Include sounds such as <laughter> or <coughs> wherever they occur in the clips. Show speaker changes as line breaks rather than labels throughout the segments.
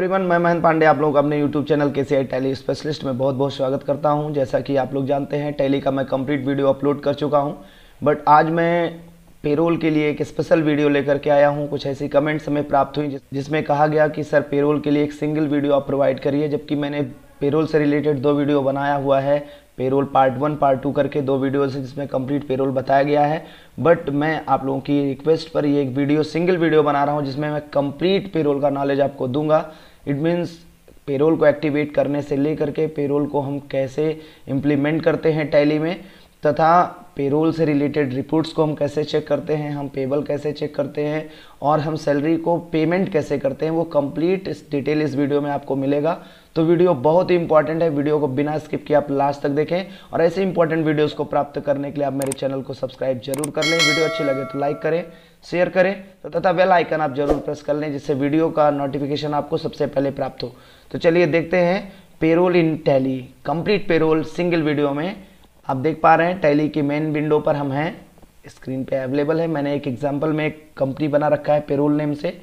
everyone मैं महन पांडे आप लोग अपने यूट्यूब चैनल के सी टैली स्पेशलिस्ट में बहुत बहुत स्वागत करता हूं जैसा कि आप लोग जानते हैं टैली का मैं कंप्लीट वीडियो अपलोड कर चुका हूं बट आज मैं पेरोल के लिए एक स्पेशल वीडियो लेकर के आया हूं कुछ ऐसी कमेंट्स हमें प्राप्त हुई जिसमें कहा गया कि सर पेरोल के लिए एक सिंगल वीडियो आप प्रोवाइड करिए जबकि मैंने पेरोल से रिलेटेड दो वीडियो बनाया हुआ है payroll part one part two करके दो वीडियोज हैं जिसमें कंप्लीट पेरोल बताया गया है बट मैं आप लोगों की रिक्वेस्ट पर ये एक वीडियो सिंगल वीडियो बना रहा हूँ जिसमें मैं कंप्लीट पेरोल का नॉलेज आपको दूंगा इट मीन्स पेरोल को एक्टिवेट करने से लेकर के पेरोल को हम कैसे इम्प्लीमेंट करते हैं टैली में तथा पेरोल से रिलेटेड रिपोर्ट्स को हम कैसे चेक करते हैं हम पेबल कैसे चेक करते हैं और हम सैलरी को पेमेंट कैसे करते हैं वो कंप्लीट डिटेल इस वीडियो में आपको मिलेगा तो वीडियो बहुत ही इंपॉर्टेंट है वीडियो को बिना स्किप किए आप लास्ट तक देखें और ऐसे इंपॉर्टेंट वीडियो को प्राप्त करने के लिए आप मेरे चैनल को सब्सक्राइब जरूर कर लें वीडियो अच्छी लगे तो लाइक करें शेयर करें तो तथा बेल आइकन आप जरूर प्रेस कर लें जिससे वीडियो का नोटिफिकेशन आपको सबसे पहले प्राप्त हो तो चलिए देखते हैं payroll in Tally complete payroll single video में आप देख पा रहे हैं टैली की मेन विंडो पर हम हैं स्क्रीन पे अवेलेबल है मैंने एक एग्जांपल में एक कंपनी बना रखा है पेरोल नेम से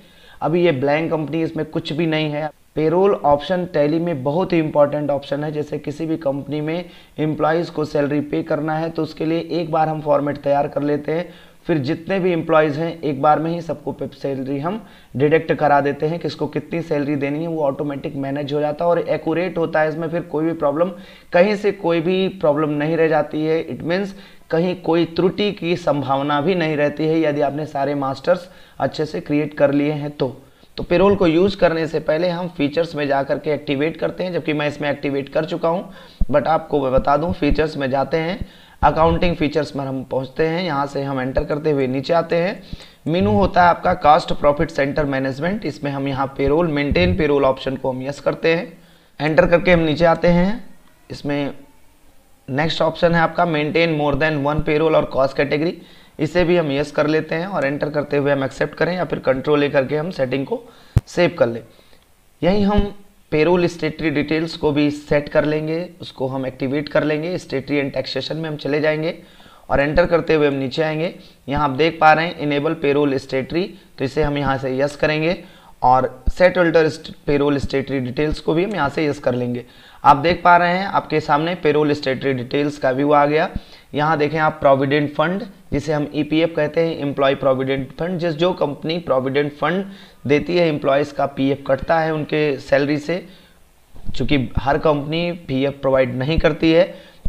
अभी ये ब्लैंक कंपनी इसमें कुछ भी नहीं है पेरोल ऑप्शन टैली में बहुत ही इंपॉर्टेंट ऑप्शन है जैसे किसी भी कंपनी में एम्प्लॉयज़ को सैलरी पे करना है तो उसके लिए एक बार हम फॉर्मेट तैयार कर लेते हैं फिर जितने भी एम्प्लॉयज़ हैं एक बार में ही सबको सैलरी हम डिडक्ट करा देते हैं किसको कितनी सैलरी देनी है वो ऑटोमेटिक मैनेज हो जाता है और एक्यूरेट होता है इसमें फिर कोई भी प्रॉब्लम कहीं से कोई भी प्रॉब्लम नहीं रह जाती है इट मीन्स कहीं कोई त्रुटि की संभावना भी नहीं रहती है यदि आपने सारे मास्टर्स अच्छे से क्रिएट कर लिए हैं तो तो पेरोल को यूज़ करने से पहले हम फीचर्स में जा के एक्टिवेट करते हैं जबकि मैं इसमें एक्टिवेट कर चुका हूं बट आपको मैं बता दूं फीचर्स में जाते हैं अकाउंटिंग फीचर्स पर हम पहुंचते हैं यहाँ से हम एंटर करते हुए नीचे आते हैं मीनू होता है आपका कास्ट प्रॉफिट सेंटर मैनेजमेंट इसमें हम यहाँ पेरोल मेंटेन पेरोल ऑप्शन को हम यस करते हैं एंटर करके हम नीचे आते हैं इसमें नेक्स्ट ऑप्शन है आपका maintain more than one payroll और कॉस्ट कैटेगरी इसे भी हम यस कर लेते हैं और एंटर करते हुए हम एक्सेप्ट करें या फिर कंट्रोल ले करके हम सेटिंग को सेव कर लें यहीं हम पेरोल स्टेटरी डिटेल्स को भी सेट कर लेंगे उसको हम एक्टिवेट कर लेंगे स्टेटरी एंड टैक्सेशन में हम चले जाएंगे और एंटर करते हुए हम नीचे आएंगे यहाँ आप देख पा रहे हैं इनेबल पेरोल स्टेटरी तो इसे हम यहाँ से यस करेंगे और set alter payroll statutory details को भी हम यहाँ से यस कर लेंगे आप देख पा रहे हैं आपके सामने पेरोल स्टेटरी डिटेल्स का व्यू आ गया यहाँ देखें आप प्रोविडेंट फंड जिसे हम ईपीएफ e कहते हैं एम्प्लॉय प्रोविडेंट फंड जिस जो कंपनी प्रोविडेंट फंड देती है एम्प्लॉयज़ का पीएफ कटता है उनके सैलरी से चूँकि हर कंपनी पीएफ प्रोवाइड नहीं करती है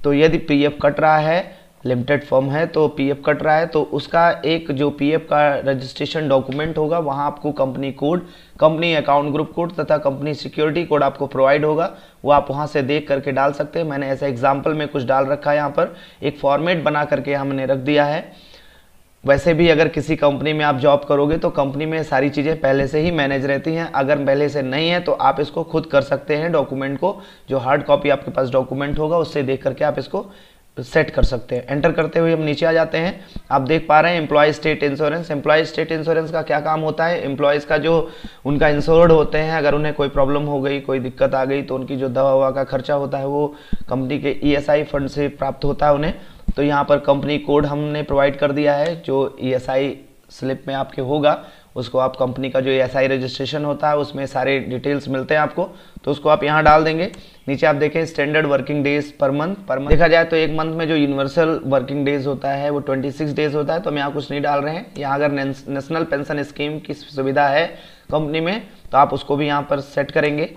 तो यदि पीएफ कट रहा है लिमिटेड फॉर्म है तो पीएफ कट रहा है तो उसका एक जो पीएफ का रजिस्ट्रेशन डॉक्यूमेंट होगा वहाँ आपको company code company account group code तथा कंपनी सिक्योरिटी कोड आपको प्रोवाइड होगा वो आप वहाँ से देख करके डाल सकते हैं मैंने ऐसा एग्जाम्पल में कुछ डाल रखा है यहाँ पर एक फॉर्मेट बना करके हमने रख दिया है वैसे भी अगर किसी कंपनी में आप जॉब करोगे तो कंपनी में सारी चीज़ें पहले से ही मैनेज रहती हैं अगर पहले से नहीं है तो आप इसको खुद कर सकते हैं डॉक्यूमेंट को जो हार्ड कॉपी आपके पास डॉक्यूमेंट होगा उससे देख करके आप इसको सेट कर सकते हैं एंटर करते हुए हम नीचे आ जाते हैं आप देख पा रहे हैं employee state insurance employee state insurance का क्या काम होता है एम्प्लॉयज़ का जो उनका इंश्योर्ड होते हैं अगर उन्हें कोई प्रॉब्लम हो गई कोई दिक्कत आ गई तो उनकी जो दवा ववा का खर्चा होता है वो कंपनी के ई e फंड से प्राप्त होता है उन्हें तो यहाँ पर कंपनी कोड हमने प्रोवाइड कर दिया है जो ई e स्लिप में आपके होगा उसको आप कंपनी का जो एस आई रजिस्ट्रेशन होता है उसमें सारे डिटेल्स मिलते हैं आपको तो उसको आप यहाँ डाल देंगे नीचे आप देखें standard working days per month per month देखा जाए तो एक मंथ में जो यूनिवर्सल वर्किंग डेज होता है वो 26 डेज होता है तो हम यहाँ कुछ नहीं डाल रहे हैं यहाँ अगर नेशनल पेंशन स्कीम की सुविधा है कंपनी में तो आप उसको भी यहाँ पर सेट करेंगे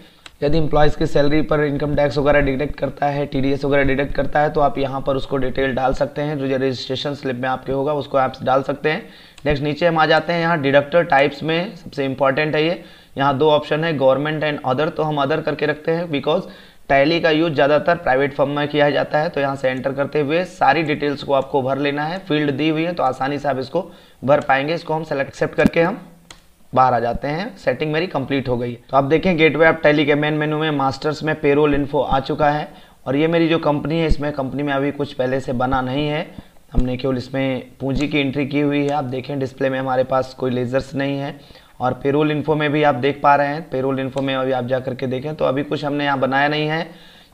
यदि इम्प्लॉयज़ की सैलरी पर इनकम टैक्स वगैरह डिडक्ट करता है टी वगैरह डिडक्ट करता है तो आप यहाँ पर उसको डिटेल डाल सकते हैं जो रजिस्ट्रेशन स्लिप में आपके होगा उसको आप डाल सकते हैं नेक्स्ट नीचे हम आ जाते हैं यहाँ डिडक्टर टाइप्स में सबसे इंपॉर्टेंट है ये यहाँ दो ऑप्शन है गवर्नमेंट एंड अदर तो हम अदर करके रखते हैं बिकॉज टैली का यूज ज़्यादातर प्राइवेट फर्म में किया जाता है तो यहाँ से एंटर करते हुए सारी डिटेल्स को आपको भर लेना है फील्ड दी हुई है तो आसानी से आप इसको भर पाएंगे इसको हम सेलेक्ट एक्सेप्ट करके हम बाहर आ जाते हैं सेटिंग मेरी कंप्लीट हो गई है तो आप देखें गेटवे आप टेली के मेन मेनू में मास्टर्स में पेरोल इन्फो आ चुका है और ये मेरी जो कंपनी है इसमें कंपनी में अभी कुछ पहले से बना नहीं है हमने केवल इसमें पूंजी की एंट्री की हुई है आप देखें डिस्प्ले में हमारे पास कोई लेजर्स नहीं है और पेरोल इन्फो में भी आप देख पा रहे हैं पेरोल इन्फो में अभी आप जा करके देखें तो अभी कुछ हमने यहाँ बनाया नहीं है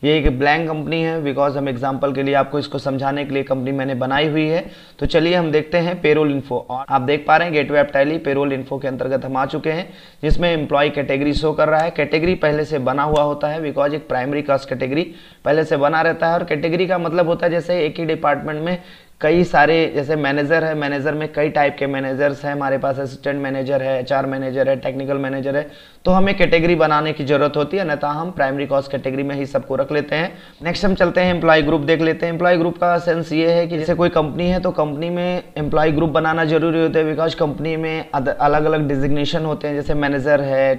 ये एक ब्लैंक कंपनी है बिकॉज हम एग्जाम्पल के लिए आपको इसको समझाने के लिए कंपनी मैंने बनाई हुई है तो चलिए हम देखते हैं पेरोल इन्फो और आप देख पा रहे हैं gateway of Tally payroll info के अंतर्गत हम आ चुके हैं जिसमें एम्प्लॉय कैटेगरी शो कर रहा है कैटेगरी पहले से बना हुआ होता है बिकॉज एक प्राइमरी कास्ट कैटेगरी पहले से बना रहता है और कैटेगरी का मतलब होता है जैसे एक ही डिपार्टमेंट में कई सारे जैसे मैनेजर है मैनेजर में कई टाइप के मैनेजर्स हैं हमारे पास असिस्टेंट मैनेजर है एचआर मैनेजर है टेक्निकल मैनेजर है तो हमें कैटेगरी बनाने की जरूरत होती है अन्यथा हम प्राइमरी कॉस्ट कैटेगरी में ही सबको रख लेते हैं नेक्स्ट हम चलते हैं एम्प्लॉय ग्रुप देख लेते हैं एम्प्लॉय ग्रुप का सेंस ये है कि जैसे कोई कंपनी है तो कंपनी में एम्प्लॉय ग्रुप बनाना जरूरी होता है बिकॉज कंपनी में अलग अलग डिजिग्नेशन होते हैं जैसे मैनेजर है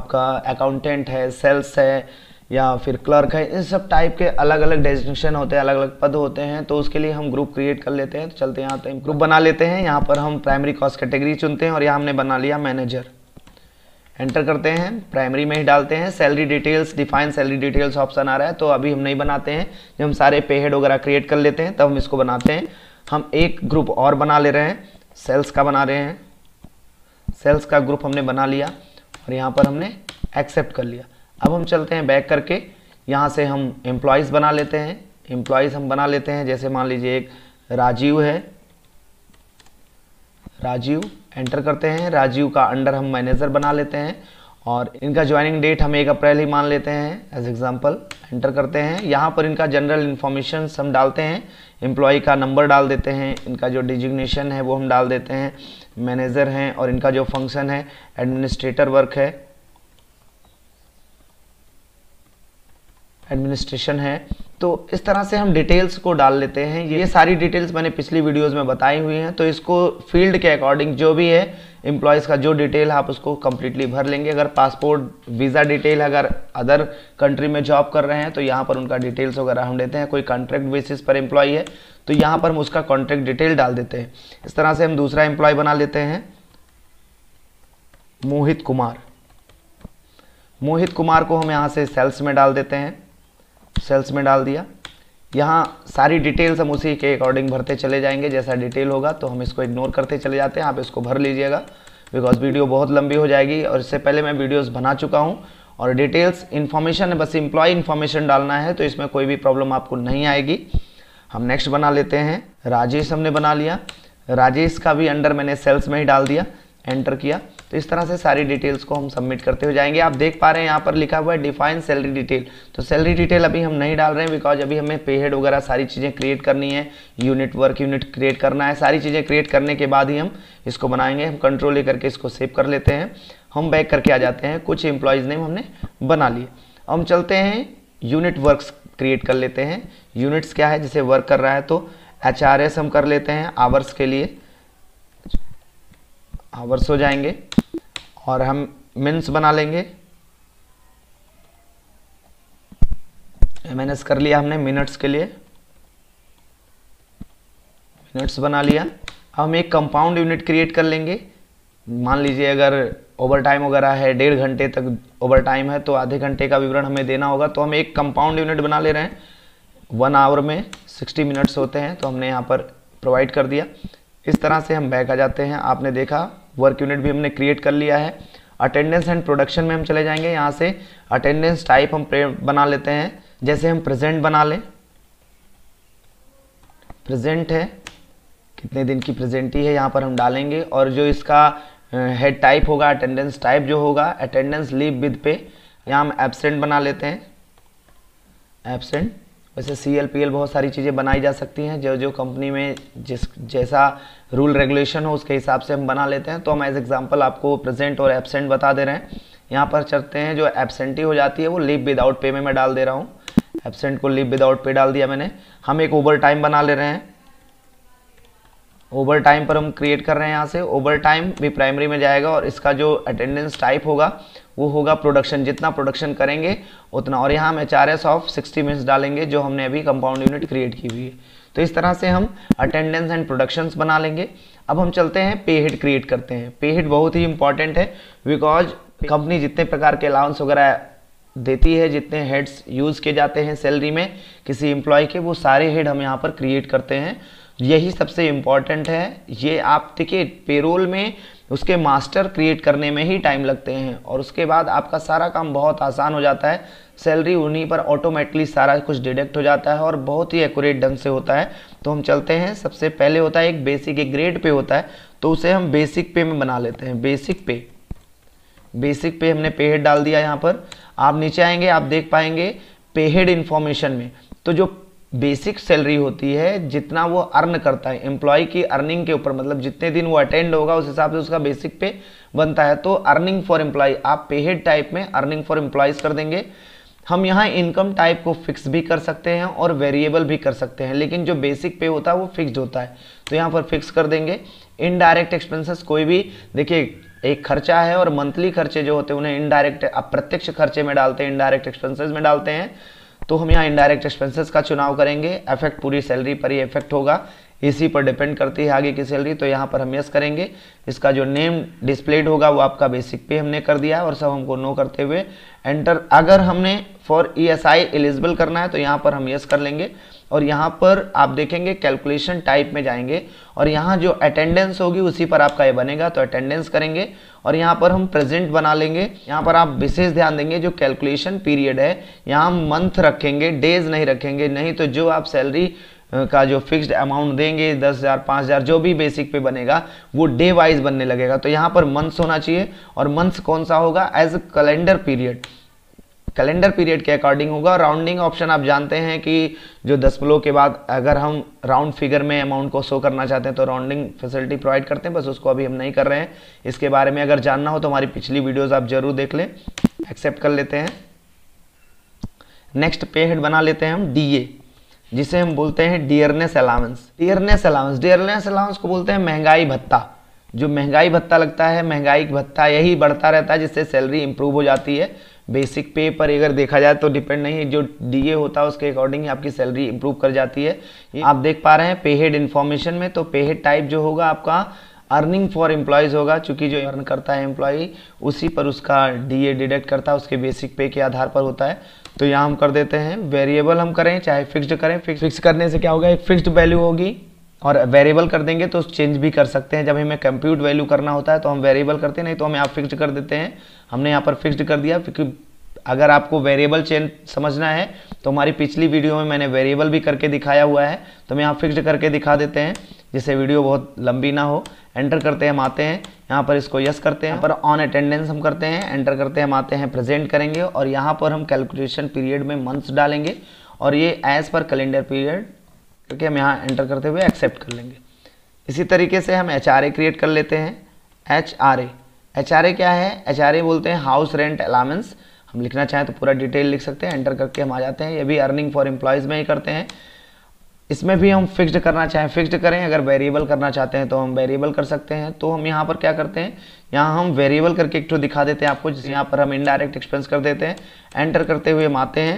आपका अकाउंटेंट है सेल्स है या फिर क्लर्क है इन सब टाइप के अलग अलग डेजिनेशन होते हैं अलग अलग पद होते हैं तो उसके लिए हम ग्रुप क्रिएट कर लेते हैं तो चलते हैं यहाँ तो ग्रुप बना लेते हैं यहाँ पर हम प्राइमरी कॉस्ट कैटेगरी चुनते हैं और यहाँ हमने बना लिया मैनेजर एंटर करते हैं प्राइमरी में ही डालते हैं salary details define salary details option आ रहा है तो अभी हम नहीं बनाते हैं जब हम सारे पेहेड वगैरह क्रिएट कर लेते हैं तब हम इसको बनाते हैं हम एक ग्रुप और बना ले रहे हैं सेल्स का बना रहे हैं सेल्स का ग्रुप हमने बना लिया और यहाँ पर हमने एक्सेप्ट कर लिया अब हम चलते हैं बैक करके यहाँ से हम एम्प्लॉयज़ बना लेते हैं एम्प्लॉयज़ हम बना लेते हैं जैसे मान लीजिए एक राजीव है राजीव एंटर करते हैं राजीव का अंडर हम मैनेजर बना लेते हैं और इनका ज्वाइनिंग डेट हम एक अप्रैल ही मान लेते हैं एज एग्जांपल एंटर करते हैं यहाँ पर इनका जनरल इन्फॉर्मेशन हम डालते हैं एम्प्लॉय का नंबर डाल देते हैं इनका जो डिजिग्नेशन है वो हम डाल देते हैं मैनेजर हैं और इनका जो फंक्शन है एडमिनिस्ट्रेटर वर्क है एडमिनिस्ट्रेशन है तो इस तरह से हम डिटेल्स को डाल लेते हैं ये सारी डिटेल्स मैंने पिछली वीडियोस में बताई हुई हैं तो इसको फील्ड के अकॉर्डिंग जो भी है एम्प्लॉयज़ का जो डिटेल आप उसको कम्प्लीटली भर लेंगे अगर पासपोर्ट वीज़ा डिटेल अगर अदर कंट्री में जॉब कर रहे हैं तो यहाँ पर उनका डिटेल्स वगैरह हम देते हैं कोई कॉन्ट्रैक्ट बेसिस पर एम्प्लॉय है तो यहाँ पर हम उसका कॉन्ट्रैक्ट डिटेल डाल देते हैं इस तरह से हम दूसरा एम्प्लॉय बना लेते हैं मोहित कुमार मोहित कुमार को हम यहाँ से सेल्स में डाल देते हैं सेल्स में डाल दिया यहाँ सारी डिटेल्स हम उसी के अकॉर्डिंग भरते चले जाएंगे जैसा डिटेल होगा तो हम इसको इग्नोर करते चले जाते हैं आप इसको भर लीजिएगा बिकॉज वीडियो बहुत लंबी हो जाएगी और इससे पहले मैं वीडियोस बना चुका हूँ और डिटेल्स इन्फॉर्मेशन बस इम्प्लॉय इन्फॉर्मेशन डालना है तो इसमें कोई भी प्रॉब्लम आपको नहीं आएगी हम नेक्स्ट बना लेते हैं राजेश हमने बना लिया राजेश का भी अंडर मैंने सेल्स में ही डाल दिया एंटर किया तो इस तरह से सारी डिटेल्स को हम सबमिट करते हुए जाएंगे आप देख पा रहे हैं यहाँ पर लिखा हुआ है डिफाइन सैलरी डिटेल तो सैलरी डिटेल अभी हम नहीं डाल रहे हैं बिकॉज अभी हमें पे हेड वगैरह सारी चीज़ें क्रिएट करनी है यूनिट वर्क यूनिट क्रिएट करना है सारी चीज़ें क्रिएट करने के बाद ही हम इसको बनाएंगे हम कंट्रोल ले करके इसको सेव कर लेते हैं हम बैक करके आ जाते हैं कुछ एम्प्लॉयज़ नेम हमने बना लिए हम चलते हैं यूनिट वर्क्स क्रिएट कर लेते हैं यूनिट्स क्या है जैसे वर्क कर रहा है तो एच हम कर लेते हैं आवर्स के लिए आवर्स हो जाएंगे और हम मिन्स बना लेंगे एम एन एस कर लिया हमने मिनट्स के लिए मिनट्स बना लिया अब हम एक कंपाउंड यूनिट क्रिएट कर लेंगे मान लीजिए अगर ओवर टाइम वगैरह है डेढ़ घंटे तक ओवर टाइम है तो आधे घंटे का विवरण हमें देना होगा तो हम एक कंपाउंड यूनिट बना ले रहे हैं वन आवर में सिक्सटी मिनट्स होते हैं तो हमने यहाँ पर प्रोवाइड कर दिया इस तरह से हम बैक आ जाते हैं आपने देखा वर्क यूनिट भी हमने क्रिएट कर लिया है अटेंडेंस एंड प्रोडक्शन में हम चले जाएंगे यहाँ से अटेंडेंस टाइप हम बना लेते हैं जैसे हम प्रेजेंट बना लें प्रेजेंट है कितने दिन की प्रेजेंटी है यहाँ पर हम डालेंगे और जो इसका हेड टाइप होगा अटेंडेंस टाइप जो होगा अटेंडेंस लीव विद पे यहाँ हम एबसेंट बना लेते हैं एबसेंट वैसे सी एल पी एल बहुत सारी चीज़ें बनाई जा सकती हैं जो जो कंपनी में जिस जैसा रूल रेगुलेशन हो उसके हिसाब से हम बना लेते हैं तो हम एज एग्जांपल आपको प्रेजेंट और एबसेंट बता दे रहे हैं यहाँ पर चलते हैं जो एबसेंटी हो जाती है वो लिव विदाउट पे में मैं डाल दे रहा हूँ एबसेंट को लिव विदाउट पे डाल दिया मैंने हम एक ओवर टाइम बना ले रहे हैं ओवर टाइम पर हम क्रिएट कर रहे हैं यहाँ से ओवर टाइम भी प्राइमरी में जाएगा और इसका जो अटेंडेंस टाइप होगा वो होगा प्रोडक्शन जितना प्रोडक्शन करेंगे उतना और यहाँ हम H R S of sixty minutes डालेंगे जो हमने अभी कंपाउंड यूनिट क्रिएट की हुई है तो इस तरह से हम अटेंडेंस एंड प्रोडक्शंस बना लेंगे अब हम चलते हैं पे हिट क्रिएट करते हैं पे हेड बहुत ही इंपॉर्टेंट है बिकॉज कंपनी जितने प्रकार के अलाउंस वगैरह देती है जितने हेड्स यूज़ किए जाते हैं सैलरी में किसी एम्प्लॉय के वो सारे हेड हम यहाँ पर क्रिएट करते हैं यही सबसे इम्पॉर्टेंट है ये आप देखिए पेरोल में उसके मास्टर क्रिएट करने में ही टाइम लगते हैं और उसके बाद आपका सारा काम बहुत आसान हो जाता है सैलरी उन्हीं पर ऑटोमेटिकली सारा कुछ डिडक्ट हो जाता है और बहुत ही एक्यूरेट ढंग से होता है तो हम चलते हैं सबसे पहले होता है एक बेसिक एक ग्रेड पे होता है तो उसे हम बेसिक पे में बना लेते हैं बेसिक पे बेसिक पे हमने पेहेड डाल दिया यहाँ पर आप नीचे आएंगे आप देख पाएंगे पेहेड इन्फॉर्मेशन में तो जो बेसिक सैलरी होती है जितना वो अर्न करता है एम्प्लॉय की अर्निंग के ऊपर मतलब जितने दिन वो अटेंड होगा उस हिसाब से उसका बेसिक पे बनता है तो अर्निंग फॉर एम्प्लॉय आप पेहेड टाइप में अर्निंग फॉर एम्प्लॉयज़ कर देंगे हम यहाँ इनकम टाइप को फिक्स भी कर सकते हैं और वेरिएबल भी कर सकते हैं लेकिन जो बेसिक पे होता है वो फिक्स्ड होता है तो यहाँ पर फिक्स कर देंगे इनडायरेक्ट एक्सपेंसेस कोई भी देखिए एक खर्चा है और मंथली खर्चे जो होते हैं उन्हें इनडायरेक्ट आप प्रत्यक्ष खर्चे में डालते हैं इनडायरेक्ट एक्सपेंसेस में डालते हैं तो हम यहाँ इनडायरेक्ट एक्सपेंसेस का चुनाव करेंगे इफेक्ट पूरी सैलरी पर ही इफेक्ट होगा इसी पर डिपेंड करती है आगे की सैलरी तो यहाँ पर हम यस करेंगे इसका जो नेम डिस्प्लेड होगा वो आपका बेसिक पे हमने कर दिया और सब हमको नो करते हुए एंटर अगर हमने for E S I eligible करना है तो यहाँ पर हम यस कर लेंगे और यहाँ पर आप देखेंगे कैलकुलेशन टाइप में जाएंगे और यहाँ जो अटेंडेंस होगी उसी पर आपका ये बनेगा तो अटेंडेंस करेंगे और यहाँ पर हम प्रेजेंट बना लेंगे यहाँ पर आप विशेष ध्यान देंगे जो कैलकुलेशन पीरियड है यहाँ हम मंथ रखेंगे डेज नहीं रखेंगे नहीं तो जो आप सैलरी का जो फिक्स्ड अमाउंट देंगे दस हज़ार पाँच हज़ार जो भी बेसिक पे बनेगा वो डे वाइज बनने लगेगा तो यहाँ पर मंथ्स होना चाहिए और मंथ्स कौन सा होगा as calendar period calendar period के अकॉर्डिंग होगा राउंडिंग ऑप्शन आप जानते हैं कि जो दस ब्लो के बाद अगर हम राउंड फिगर में अमाउंट को शो करना चाहते हैं तो राउंडिंग फैसिलिटी प्रोवाइड करते हैं बस उसको अभी हम नहीं कर रहे हैं इसके बारे में अगर जानना हो तो हमारी पिछली वीडियोज आप जरूर देख लें एक्सेप्ट कर लेते हैं नेक्स्ट पे हेड बना लेते हैं हम डी जिसे हम बोलते हैं dearness allowance dearness allowance dearness allowance को बोलते हैं महंगाई भत्ता जो महंगाई भत्ता लगता है महंगाई भत्ता यही बढ़ता रहता है जिससे सैलरी इंप्रूव हो जाती है बेसिक पे पर अगर देखा जाए तो डिपेंड नहीं है जो डीए होता है उसके अकॉर्डिंग आपकी सैलरी इंप्रूव कर जाती है आप देख पा रहे हैं पेहेड इन्फॉर्मेशन में तो पेहेड टाइप जो होगा आपका अर्निंग फॉर एम्प्लॉयज़ होगा चूँकि जो अर्न करता है एम्प्लॉई उसी पर उसका डीए डिडक्ट करता है उसके बेसिक पे के आधार पर होता है तो यहाँ हम कर देते हैं वेरिएबल हम करें चाहे फिक्स्ड करें फिक्स फिक्स करने से क्या होगा एक फिक्स्ड वैल्यू होगी और वेरिएबल कर देंगे तो चेंज भी कर सकते हैं जब हमें कंप्यूट वैल्यू करना होता है तो हम वेरिएबल करते हैं नहीं तो हम यहाँ फिक्स कर देते हैं हमने यहाँ पर फिक्स्ड कर दिया क्योंकि अगर आपको वेरिएबल चेन समझना है तो हमारी पिछली वीडियो में मैंने वेरिएबल भी करके दिखाया हुआ है तो हम यहाँ फिक्स्ड करके दिखा देते हैं जिससे वीडियो बहुत लंबी ना हो एंटर करते हैं हम आते हैं यहाँ पर इसको यस करते हैं पर ऑन अटेंडेंस हम करते हैं एंटर करते हैं हम आते हैं प्रेजेंट करेंगे और यहाँ पर हम कैलकुलेशन पीरियड में मंथ्स डालेंगे और ये एज पर कैलेंडर पीरियड करके हम यहाँ एंटर करते हुए एक्सेप्ट कर लेंगे इसी तरीके से हम एच क्रिएट कर लेते हैं एच एच क्या है एच बोलते हैं हाउस रेंट अलाउंस हम लिखना चाहें तो पूरा डिटेल लिख सकते हैं एंटर करके हम आ जाते हैं ये भी अर्निंग फॉर एम्प्लॉयज़ में ही करते हैं इसमें भी हम फिक्स्ड करना चाहें फिक्स्ड करें अगर वेरिएबल करना चाहते हैं तो हम वेरिएबल कर सकते हैं तो हम यहाँ पर क्या करते हैं यहाँ हम वेरिएबल करके एक तो दिखा देते हैं आपको जिस यहाँ पर हम इनडायरेक्ट एक्सपेंस कर देते हैं एंटर करते हुए हम आते हैं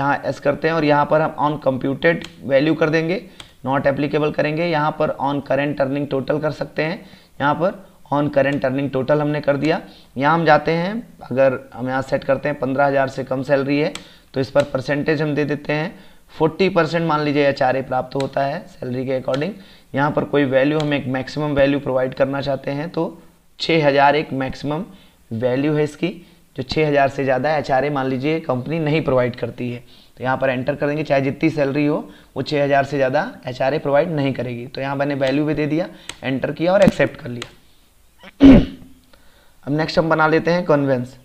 यहाँ एस करते हैं और यहाँ पर हम ऑन कंप्यूटेड वैल्यू कर देंगे नॉट एप्लीकेबल करेंगे यहाँ पर ऑन करेंट अर्निंग टोटल कर सकते हैं यहाँ पर ऑन करेंट अर्निंग टोटल हमने कर दिया यहाँ हम जाते हैं अगर हम यहाँ सेट करते हैं पंद्रह हज़ार से कम सैलरी है तो इस पर परसेंटेज हम दे देते हैं फोर्टी परसेंट मान लीजिए एच आर ए प्राप्त होता है सैलरी के अकॉर्डिंग यहाँ पर कोई वैल्यू हम एक मैक्सिमम वैल्यू प्रोवाइड करना चाहते हैं तो छः हज़ार एक मैक्सिमम वैल्यू है इसकी जो छः हज़ार से ज़्यादा एच आर ए मान लीजिए कंपनी नहीं प्रोवाइड करती है तो यहाँ पर एंटर करेंगे चाहे जितनी सैलरी हो वो छः हज़ार से ज़्यादा एच आर ए प्रोवाइड नहीं करेगी तो यहाँ मैंने वैल्यू भी दे दिया एंटर किया और एक्सेप्ट कर लिया अब <coughs> नेक्स्ट हम बना लेते हैं कन्वेंस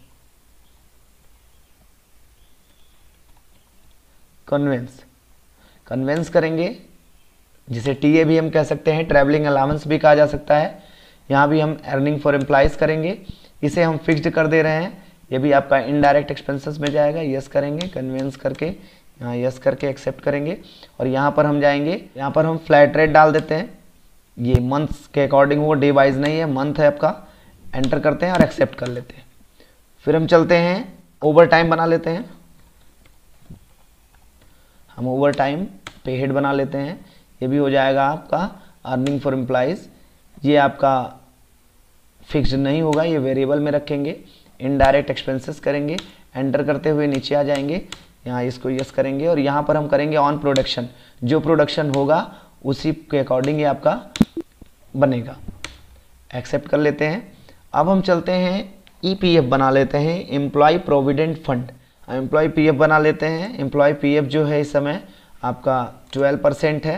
कन्वेंस कन्वेंस करेंगे जिसे टीए भी हम कह सकते हैं ट्रैवलिंग अलाउंस भी कहा जा सकता है यहाँ भी हम अर्निंग फॉर एम्प्लाइज करेंगे इसे हम फिक्स्ड कर दे रहे हैं ये भी आपका इनडायरेक्ट एक्सपेंसेस में जाएगा यस करेंगे कन्वेंस करके यहाँ यस करके एक्सेप्ट करेंगे और यहाँ पर हम जाएंगे यहाँ पर हम फ्लैट रेट डाल देते हैं ये मंथ्स के अकॉर्डिंग वो डे वाइज नहीं है मंथ है आपका एंटर करते हैं और एक्सेप्ट कर लेते हैं फिर हम चलते हैं ओवर टाइम बना लेते हैं हम ओवर टाइम पे हेड बना लेते हैं ये भी हो जाएगा आपका अर्निंग फॉर एम्प्लाइज ये आपका फिक्स नहीं होगा ये वेरिएबल में रखेंगे इनडायरेक्ट एक्सपेंसेस करेंगे एंटर करते हुए नीचे आ जाएंगे यहाँ इसको यस करेंगे और यहाँ पर हम करेंगे ऑन प्रोडक्शन जो प्रोडक्शन होगा उसी के अकॉर्डिंग ये आपका बनेगा एक्सेप्ट कर लेते हैं अब हम चलते हैं ईपीएफ e बना लेते हैं employ provident fund employ PF बना लेते हैं एम्प्लॉय पीएफ जो है इस समय आपका 12 परसेंट है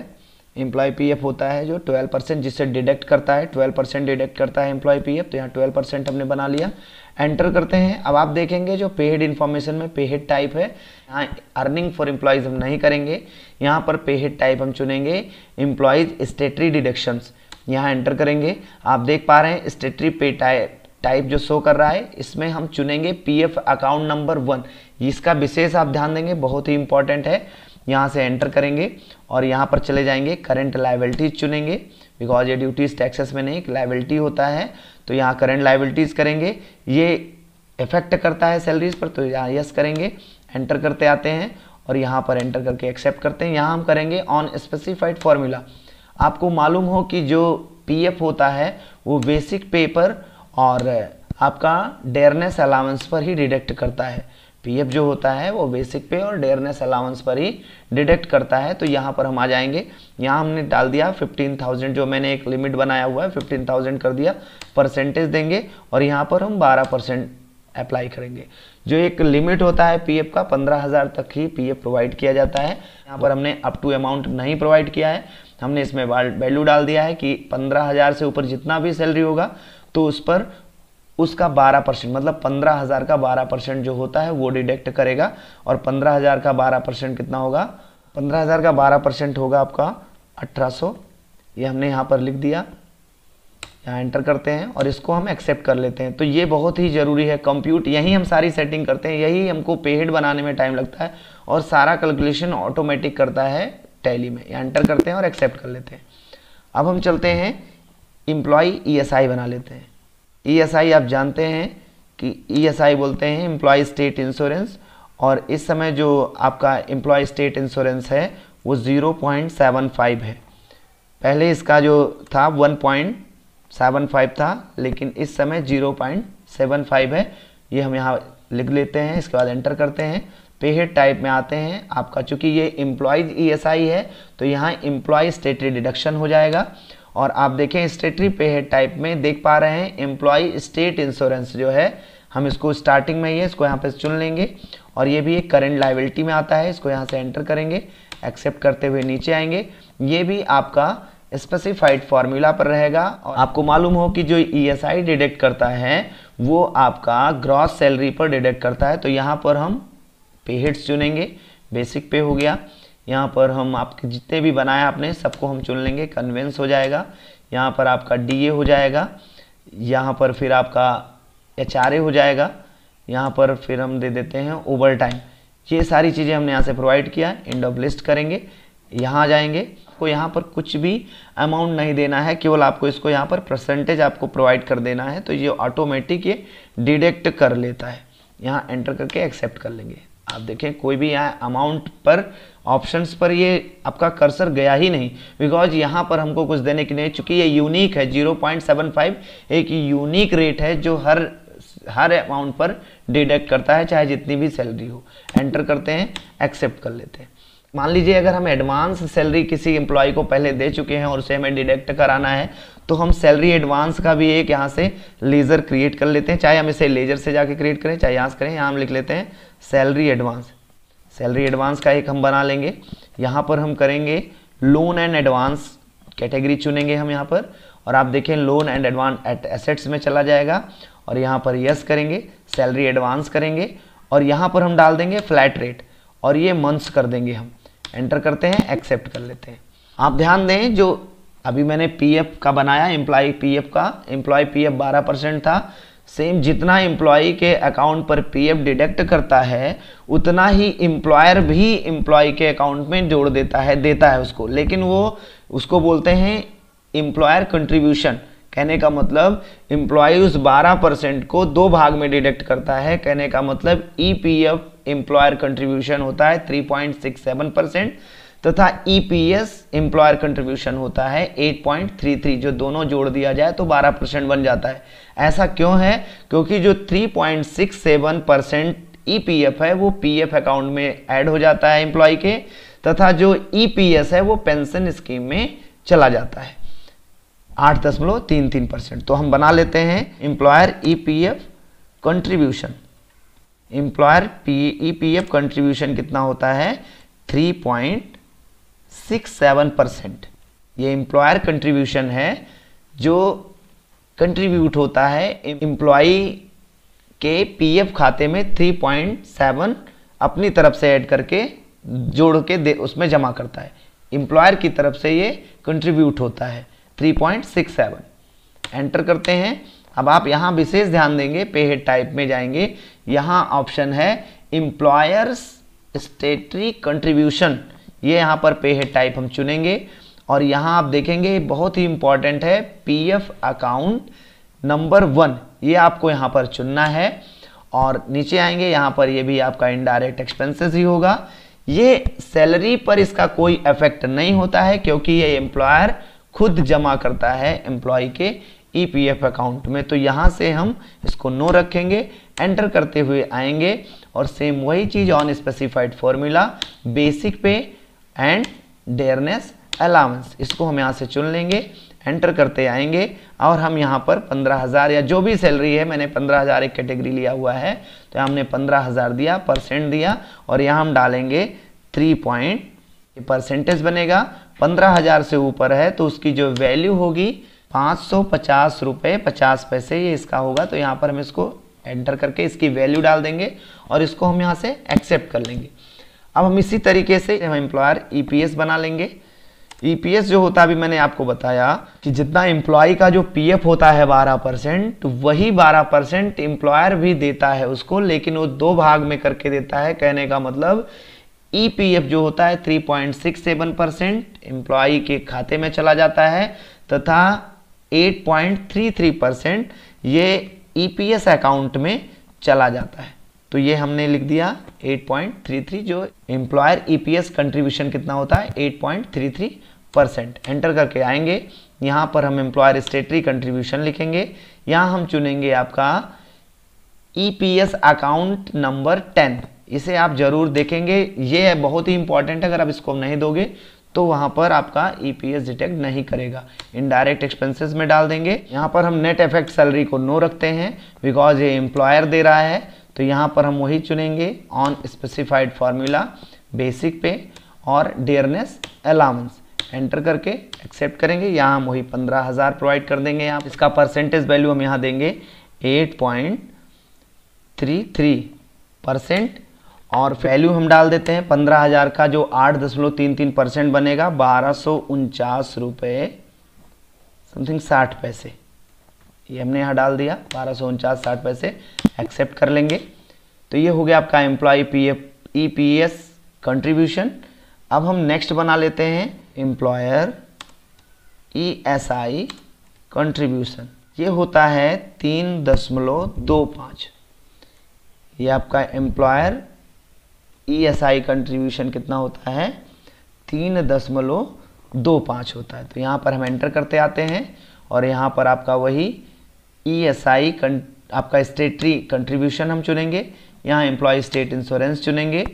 एम्प्लॉय पी एफ होता है जो ट्वेल्व परसेंट जिससे डिडक्ट करता है ट्वेल्व परसेंट डिडक्ट करता है एम्प्लॉय पी एफ तो यहाँ ट्वेल्व परसेंट हमने बना लिया एंटर करते हैं अब आप देखेंगे जो पेड इन्फॉर्मेशन में पेहेड टाइप है यहाँ अर्निंग फॉर एम्प्लॉयज़ हम नहीं करेंगे यहाँ पर पेहेड टाइप हम चुनेंगे एम्प्लॉयज़ स्टेटरी डिडक्शंस यहाँ एंटर करेंगे आप देख पा रहे हैं स्टेटरी पे टाइप टाइप जो शो कर रहा है इसमें हम चुनेंगे पीएफ अकाउंट नंबर वन इसका विशेष आप ध्यान देंगे बहुत ही इंपॉर्टेंट है यहाँ से एंटर करेंगे और यहाँ पर चले जाएंगे करंट लाइबिलिटीज चुनेंगे बिकॉज ये ड्यूटीज टैक्सेस में नहीं एक लाइबिलिटी होता है तो यहाँ करंट लाइबिलिटीज करेंगे ये इफेक्ट करता है सैलरीज पर तो यहाँ यस करेंगे एंटर करते आते हैं और यहाँ पर एंटर करके एक्सेप्ट करते हैं यहाँ हम करेंगे ऑन स्पेसिफाइड फॉर्मूला आपको मालूम हो कि जो पी होता है वो बेसिक पेपर और आपका डेयरनेस अलाउंस पर ही डिडक्ट करता है पीएफ जो होता है वो बेसिक पे और डेयरनेस अलाउंस पर ही डिडक्ट करता है तो यहाँ पर हम आ जाएंगे यहाँ हमने डाल दिया 15,000 जो मैंने एक लिमिट बनाया हुआ है 15,000 कर दिया परसेंटेज देंगे और यहाँ पर हम 12 परसेंट अप्लाई करेंगे जो एक लिमिट होता है पीएफ का 15,000 तक ही पीएफ प्रोवाइड किया जाता है यहाँ पर हमने अप टू अमाउंट नहीं प्रोवाइड किया है हमने इसमें वैल्यू डाल दिया है कि पंद्रह से ऊपर जितना भी सैलरी होगा तो उस पर उसका 12 परसेंट मतलब 15,000 का 12 परसेंट जो होता है वो डिडक्ट करेगा और 15,000 का 12 परसेंट कितना होगा 15,000 का 12 परसेंट होगा आपका 1800 ये हमने यहाँ पर लिख दिया यहाँ एंटर करते हैं और इसको हम एक्सेप्ट कर लेते हैं तो ये बहुत ही ज़रूरी है कंप्यूट यही हम सारी सेटिंग करते हैं यही हमको पेहेड बनाने में टाइम लगता है और सारा कैलकुलेशन ऑटोमेटिक करता है टैली में यहाँ एंटर करते हैं और एक्सेप्ट कर लेते हैं अब हम चलते हैं इम्प्लॉय ई e बना लेते हैं ईएसआई e आप जानते हैं कि ईएसआई e बोलते हैं एम्प्लॉय स्टेट इंश्योरेंस और इस समय जो आपका एम्प्लॉय स्टेट इंश्योरेंस है वो 0.75 है पहले इसका जो था 1.75 था लेकिन इस समय 0.75 है ये हम यहाँ लिख लेते हैं इसके बाद एंटर करते हैं पेहेड टाइप में आते हैं आपका चूंकि ये एम्प्लॉयज ईएसआई e है तो यहाँ एम्प्लॉय स्टेट डिडक्शन हो जाएगा और आप देखें स्टेटरी पे है टाइप में देख पा रहे हैं एम्प्लॉय स्टेट इंश्योरेंस जो है हम इसको स्टार्टिंग में ही इसको यहाँ पे चुन लेंगे और ये भी एक करेंट लाइबिलिटी में आता है इसको यहाँ से एंटर करेंगे एक्सेप्ट करते हुए नीचे आएंगे ये भी आपका स्पेसिफाइड फार्मूला पर रहेगा और आपको मालूम हो कि जो ईएसआई e डिडक्ट करता है वो आपका ग्रॉस सैलरी पर डिडक्ट करता है तो यहाँ पर हम पे हेड्स चुनेंगे बेसिक पे हो गया यहाँ पर हम आपके जितने भी बनाए आपने सबको हम चुन लेंगे कन्वेंस हो जाएगा यहाँ पर आपका डी हो जाएगा यहाँ पर फिर आपका एच हो जाएगा यहाँ पर फिर हम दे देते हैं ओवर टाइम ये सारी चीज़ें हमने यहाँ से प्रोवाइड किया एंड ऑफ लिस्ट करेंगे यहाँ जाएंगे आपको यहाँ पर कुछ भी अमाउंट नहीं देना है केवल आपको इसको यहाँ पर परसेंटेज आपको प्रोवाइड कर देना है तो ये ऑटोमेटिक ये डिडेक्ट कर लेता है यहाँ एंटर करके एक्सेप्ट कर लेंगे आप देखें कोई भी यहाँ अमाउंट पर ऑप्शंस पर ये आपका कर्सर गया ही नहीं बिकॉज यहाँ पर हमको कुछ देने के लिए चूँकि ये यूनिक है 0.75 एक यूनिक रेट है जो हर हर अमाउंट पर डिडक्ट करता है चाहे जितनी भी सैलरी हो एंटर करते हैं एक्सेप्ट कर लेते हैं मान लीजिए अगर हम एडवांस सैलरी किसी एम्प्लॉय को पहले दे चुके हैं और उसे हमें डिडक्ट कराना है तो हम सैलरी एडवांस का भी एक यहाँ से लेज़र क्रिएट कर लेते हैं चाहे हम इसे लेजर से जाके क्रिएट करें चाहे यहाँ से करें यहाँ हम लिख लेते हैं सैलरी एडवांस सैलरी एडवांस का एक हम बना लेंगे यहाँ पर हम करेंगे लोन एंड एडवांस कैटेगरी चुनेंगे हम यहाँ पर और आप देखें loan and advance at assets में चला जाएगा और यहाँ पर यस करेंगे सैलरी एडवांस करेंगे और यहाँ पर हम डाल देंगे फ्लैट रेट और ये मंथ्स कर देंगे हम एंटर करते हैं एक्सेप्ट कर लेते हैं आप ध्यान दें जो अभी मैंने पीएफ का बनाया एम्प्लॉय पीएफ का एम्प्लॉय पीएफ 12 परसेंट था सेम जितना एम्प्लॉय के अकाउंट पर पीएफ डिडक्ट करता है उतना ही एम्प्लॉयर भी एम्प्लॉय के अकाउंट में जोड़ देता है देता है उसको लेकिन वो उसको बोलते हैं एम्प्लॉयर कंट्रीब्यूशन कहने का मतलब एम्प्लॉय उस बारह परसेंट को दो भाग में डिडक्ट करता है कहने का मतलब E P F employer contribution होता है three point six seven percent तथा ईपीएस एम्प्लॉयर कंट्रीब्यूशन होता है 8.33 जो दोनों जोड़ दिया जाए तो 12 परसेंट बन जाता है ऐसा क्यों है क्योंकि जो 3.67 परसेंट ईपीएफ है वो पीएफ अकाउंट में ऐड हो जाता है एम्प्लॉय के तथा जो ईपीएस e है वो पेंशन स्कीम में चला जाता है आठ दशमलव तीन तीन परसेंट तो हम बना लेते हैं employer EPF contribution employer P F contribution कितना होता है three point six seven percent ये एम्प्लॉयर कंट्रीब्यूशन है जो कंट्रीब्यूट होता है एम्प्लॉय के पीएफ खाते में थ्री पॉइंट सेवन अपनी तरफ से ऐड करके जोड़ के दे उसमें जमा करता है एम्प्लॉयर की तरफ से ये कंट्रीब्यूट होता है three point six seven enter करते हैं अब आप यहाँ विशेष ध्यान देंगे पे हेड टाइप में जाएंगे यहाँ ऑप्शन है एम्प्लॉयर्स स्टेटरी कंट्रीब्यूशन ये यहाँ पर पे हेड टाइप हम चुनेंगे और यहाँ आप देखेंगे बहुत ही इंपॉर्टेंट है पीएफ अकाउंट नंबर वन ये आपको यहाँ पर चुनना है और नीचे आएंगे यहाँ पर ये भी आपका इनडायरेक्ट एक्सपेंसेस ही होगा ये सैलरी पर इसका कोई इफेक्ट नहीं होता है क्योंकि ये एम्प्लॉयर खुद जमा करता है एम्प्लॉय के ईपीएफ e अकाउंट में तो यहाँ से हम इसको नो रखेंगे एंटर करते हुए आएंगे और सेम वही चीज़ on specified formula basic pay and dearness allowance इसको हम यहाँ से चुन लेंगे एंटर करते आएंगे और हम यहाँ पर पंद्रह हज़ार या जो भी सैलरी है मैंने पंद्रह हज़ार एक कैटेगरी लिया हुआ है तो हमने पंद्रह हज़ार दिया परसेंट दिया और यहाँ हम डालेंगे थ्री पॉइंट परसेंटेज बनेगा पंद्रह हज़ार से ऊपर है तो उसकी जो वैल्यू होगी पाँच सौ पचास रुपये पचास पैसे ये इसका होगा तो यहाँ पर हम इसको एंटर करके इसकी वैल्यू डाल देंगे और इसको हम यहाँ से एक्सेप्ट कर लेंगे अब हम इसी तरीके से हम एम्प्लॉयर ईपीएस e बना लेंगे ईपीएस e जो होता है अभी मैंने आपको बताया कि जितना एम्प्लॉय का जो पीएफ होता है 12 परसेंट तो वही 12 परसेंट एम्प्लॉयर भी देता है उसको लेकिन वो दो भाग में करके देता है कहने का मतलब ईपीएफ e जो होता है 3.67 परसेंट एम्प्लॉय के खाते में चला जाता है तथा 8.33 परसेंट ये ईपीएस अकाउंट में चला जाता है तो ये हमने लिख दिया 8.33 जो एम्प्लॉयर ईपीएस कंट्रीब्यूशन कितना होता है 8.33 परसेंट एंटर करके आएंगे यहाँ पर हम एम्प्लॉयर स्टेटरी कंट्रीब्यूशन लिखेंगे यहाँ हम चुनेंगे आपका ईपीएस अकाउंट नंबर 10 इसे आप ज़रूर देखेंगे ये बहुत ही इंपॉर्टेंट है अगर आप इसको नहीं दोगे तो वहाँ पर आपका ईपीएस e डिटेक्ट नहीं करेगा इनडायरेक्ट एक्सपेंसेस में डाल देंगे यहाँ पर हम नेट इफेक्ट सैलरी को नो रखते हैं बिकॉज ये एम्प्लॉयर दे रहा है तो यहाँ पर हम वही चुनेंगे on specified formula basic pay और डेयरनेस अलाउंस एंटर करके एक्सेप्ट करेंगे यहाँ हम वही पंद्रह हज़ार प्रोवाइड कर देंगे यहाँ इसका परसेंटेज वैल्यू हम यहाँ देंगे eight point three three percent और वैल्यू हम डाल देते हैं पंद्रह हज़ार का जो आठ दशमलव तीन तीन परसेंट बनेगा बारह सौ उनचास रुपये समथिंग साठ पैसे ये हमने यहाँ डाल दिया बारह सौ उनचास साठ पैसे एक्सेप्ट कर लेंगे तो ये हो गया आपका employ P F E P S contribution अब हम नेक्स्ट बना लेते हैं employer E S I contribution ये होता है तीन दशमलव दो पाँच ये आपका employer E S I contribution कितना होता है तीन दशमलव दो पाँच होता है तो यहाँ पर हम एंटर करते आते हैं और यहाँ पर आपका वही ई एस आई कंट आपका स्टेटरी कंट्रीब्यूशन हम चुनेंगे यहाँ एम्प्लॉय स्टेट इंश्योरेंस चुनेंगे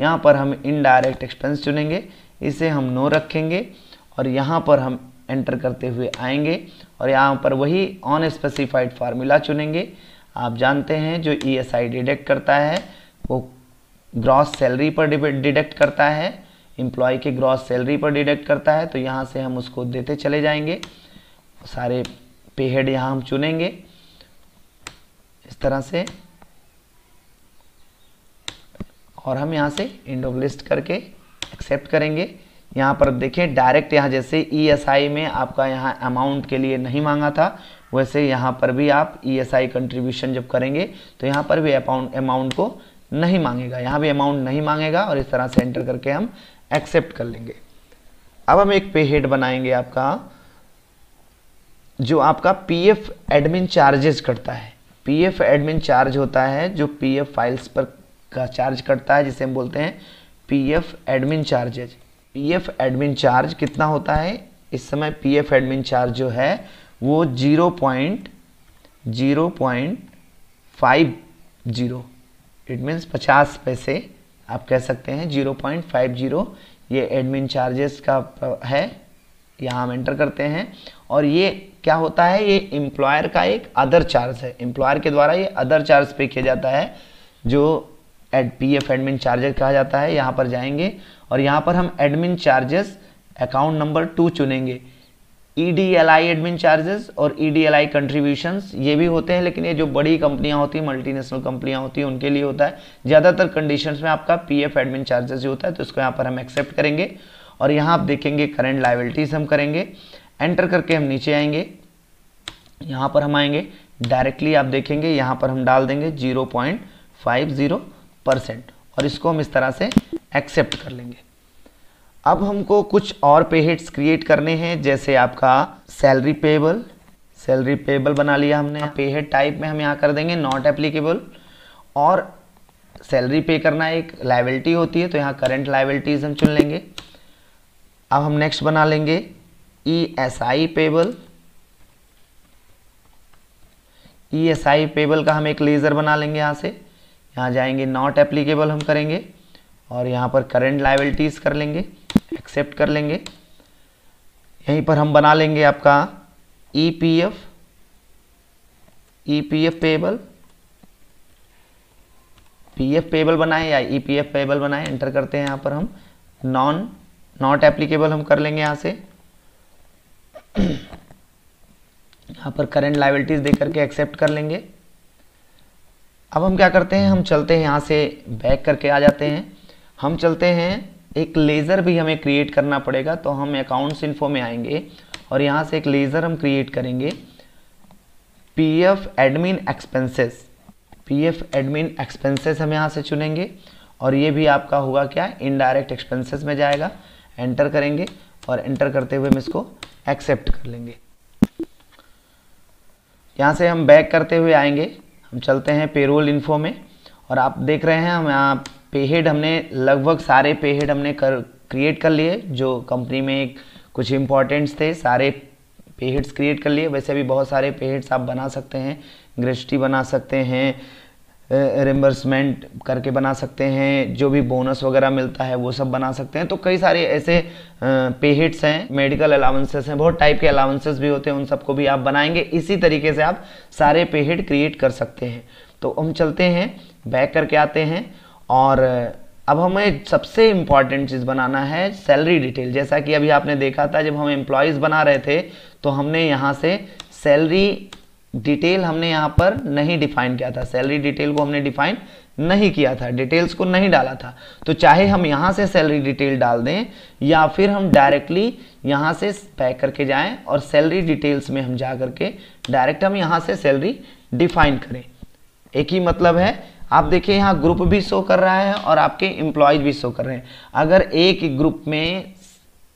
यहाँ पर हम इनडायरेक्ट एक्सपेंस चुनेंगे इसे हम नो रखेंगे और यहाँ पर हम एंटर करते हुए आएंगे और यहाँ पर वही ऑन स्पेसिफाइड फार्मूला चुनेंगे आप जानते हैं जो ई एस आई डिडक्ट करता है वो ग्रॉस सैलरी पर डिडक्ट करता है एम्प्लॉय के ग्रॉस सैलरी पर डिडक्ट करता है तो यहाँ से हम उसको देते चले जाएंगे सारे पे हेड यहाँ हम चुनेंगे तरह से और हम यहाँ से इंडो लिस्ट करके एक्सेप्ट करेंगे यहाँ पर देखें डायरेक्ट यहाँ जैसे ई e में आपका यहाँ अमाउंट के लिए नहीं मांगा था वैसे यहाँ पर भी आप ई एस आई कंट्रीब्यूशन जब करेंगे तो यहाँ पर भी अमाउंट को नहीं मांगेगा यहाँ भी अमाउंट नहीं मांगेगा और इस तरह से एंटर करके हम एक्सेप्ट कर लेंगे अब हम एक पे हेड बनाएंगे आपका जो आपका पी एडमिन चार्जेस करता है पीएफ एडमिन चार्ज होता है जो पीएफ फाइल्स पर का चार्ज करता है जिसे हम बोलते हैं PF admin charges PF admin charge कितना होता है इस समय पीएफ एडमिन चार्ज जो है वो zero point zero point five zero it means पचास पैसे आप कह सकते हैं जीरो पॉइंट फाइव जीरो ये एडमिन चार्जेस का है यहाँ हम एंटर करते हैं और ये क्या होता है ये एम्प्लॉयर का एक अदर चार्ज है एम्प्लॉयर के द्वारा ये अदर चार्ज पे किया जाता है जो एड पी एफ एडमिन चार्जेस कहा जाता है यहाँ पर जाएंगे और यहाँ पर हम admin charges account number two चुनेंगे E D L I admin charges और E D L I contributions ये भी होते हैं लेकिन ये जो बड़ी कंपनियाँ होती हैं मल्टीनेशनल कंपनियाँ होती हैं उनके लिए होता है ज़्यादातर कंडीशन में आपका पी एफ एडमिन चार्जेस जो होता है तो इसको यहाँ पर हम एक्सेप्ट करेंगे और यहाँ आप देखेंगे करेंट लाइबिलिटीज़ हम करेंगे एंटर करके हम नीचे आएंगे यहाँ पर हम आएंगे डायरेक्टली आप देखेंगे यहाँ पर हम डाल देंगे zero point five zero percent और इसको हम इस तरह से एक्सेप्ट कर लेंगे अब हमको कुछ और पे हेड्स क्रिएट करने हैं जैसे आपका सैलरी पेबल सैलरी पेबल बना लिया हमने पे हेड टाइप में हम यहाँ कर देंगे नॉट एप्लीकेबल और सैलरी पे करना एक लाइबिलिटी होती है तो यहाँ करेंट लाइबिलिटीज़ हम चुन लेंगे अब हम नेक्स्ट बना लेंगे E S I payable E S I payable का हम एक लेज़र बना लेंगे यहाँ से यहाँ जाएंगे नॉट एप्लीकेबल हम करेंगे और यहाँ पर करेंट लाइबिलिटीज़ कर लेंगे एक्सेप्ट कर लेंगे यहीं पर हम बना लेंगे आपका E P F E P F payable P F payable बनाए या ई पी एफ पेबल बनाए एंटर करते हैं यहाँ पर हम नॉन नॉट एप्लीकेबल हम कर लेंगे यहां से यहां पर करेंट लाइबिलिटीज दे करके एक्सेप्ट कर लेंगे अब हम क्या करते हैं हम चलते हैं यहां से बैक करके आ जाते हैं हम चलते हैं एक लेज़र भी हमें क्रिएट करना पड़ेगा तो हम अकाउंट्स इन्फो में आएंगे और यहां से एक लेज़र हम क्रिएट करेंगे P F admin expenses P F admin expenses हम यहां से चुनेंगे और ये भी आपका हुआ क्या इनडायरेक्ट एक्सपेंसेस में जाएगा एंटर करेंगे और एंटर करते हुए हम इसको एक्सेप्ट कर लेंगे यहाँ से हम बैक करते हुए आएंगे हम चलते हैं पेरोल इन्फो में और आप देख रहे हैं हम यहाँ पेहेड हमने लगभग सारे पेहेड हमने कर क्रिएट कर लिए जो कंपनी में एक कुछ इम्पोर्टेंट्स थे सारे पेहेड्स क्रिएट कर लिए वैसे भी बहुत सारे पेहेड्स आप बना सकते हैं ग्रेस्टी बना सकते हैं रिमबर्समेंट करके बना सकते हैं जो भी बोनस वगैरह मिलता है वो सब बना सकते हैं तो कई सारे ऐसे पे हिट्स हैं मेडिकल अलाउंसेस हैं बहुत टाइप के अलाउंसेस भी होते हैं उन सबको भी आप बनाएंगे इसी तरीके से आप सारे पे हिट क्रिएट कर सकते हैं तो हम चलते हैं बैक करके आते हैं और अब हमें सबसे इम्पॉर्टेंट चीज़ बनाना है सैलरी डिटेल जैसा कि अभी आपने देखा था जब हम एम्प्लॉयज़ बना रहे थे तो हमने यहाँ से सैलरी डिटेल हमने यहाँ पर नहीं डिफाइन किया था सैलरी डिटेल को हमने डिफाइन नहीं किया था डिटेल्स को नहीं डाला था तो चाहे हम यहाँ से सैलरी डिटेल डाल दें या फिर हम डायरेक्टली यहाँ से पैक करके जाएं और सैलरी डिटेल्स में हम जा करके डायरेक्ट हम यहाँ से सैलरी डिफाइन करें एक ही मतलब है आप देखिए यहाँ ग्रुप भी शो कर रहा है और आपके एम्प्लॉयज भी शो कर रहे हैं अगर एक ग्रुप में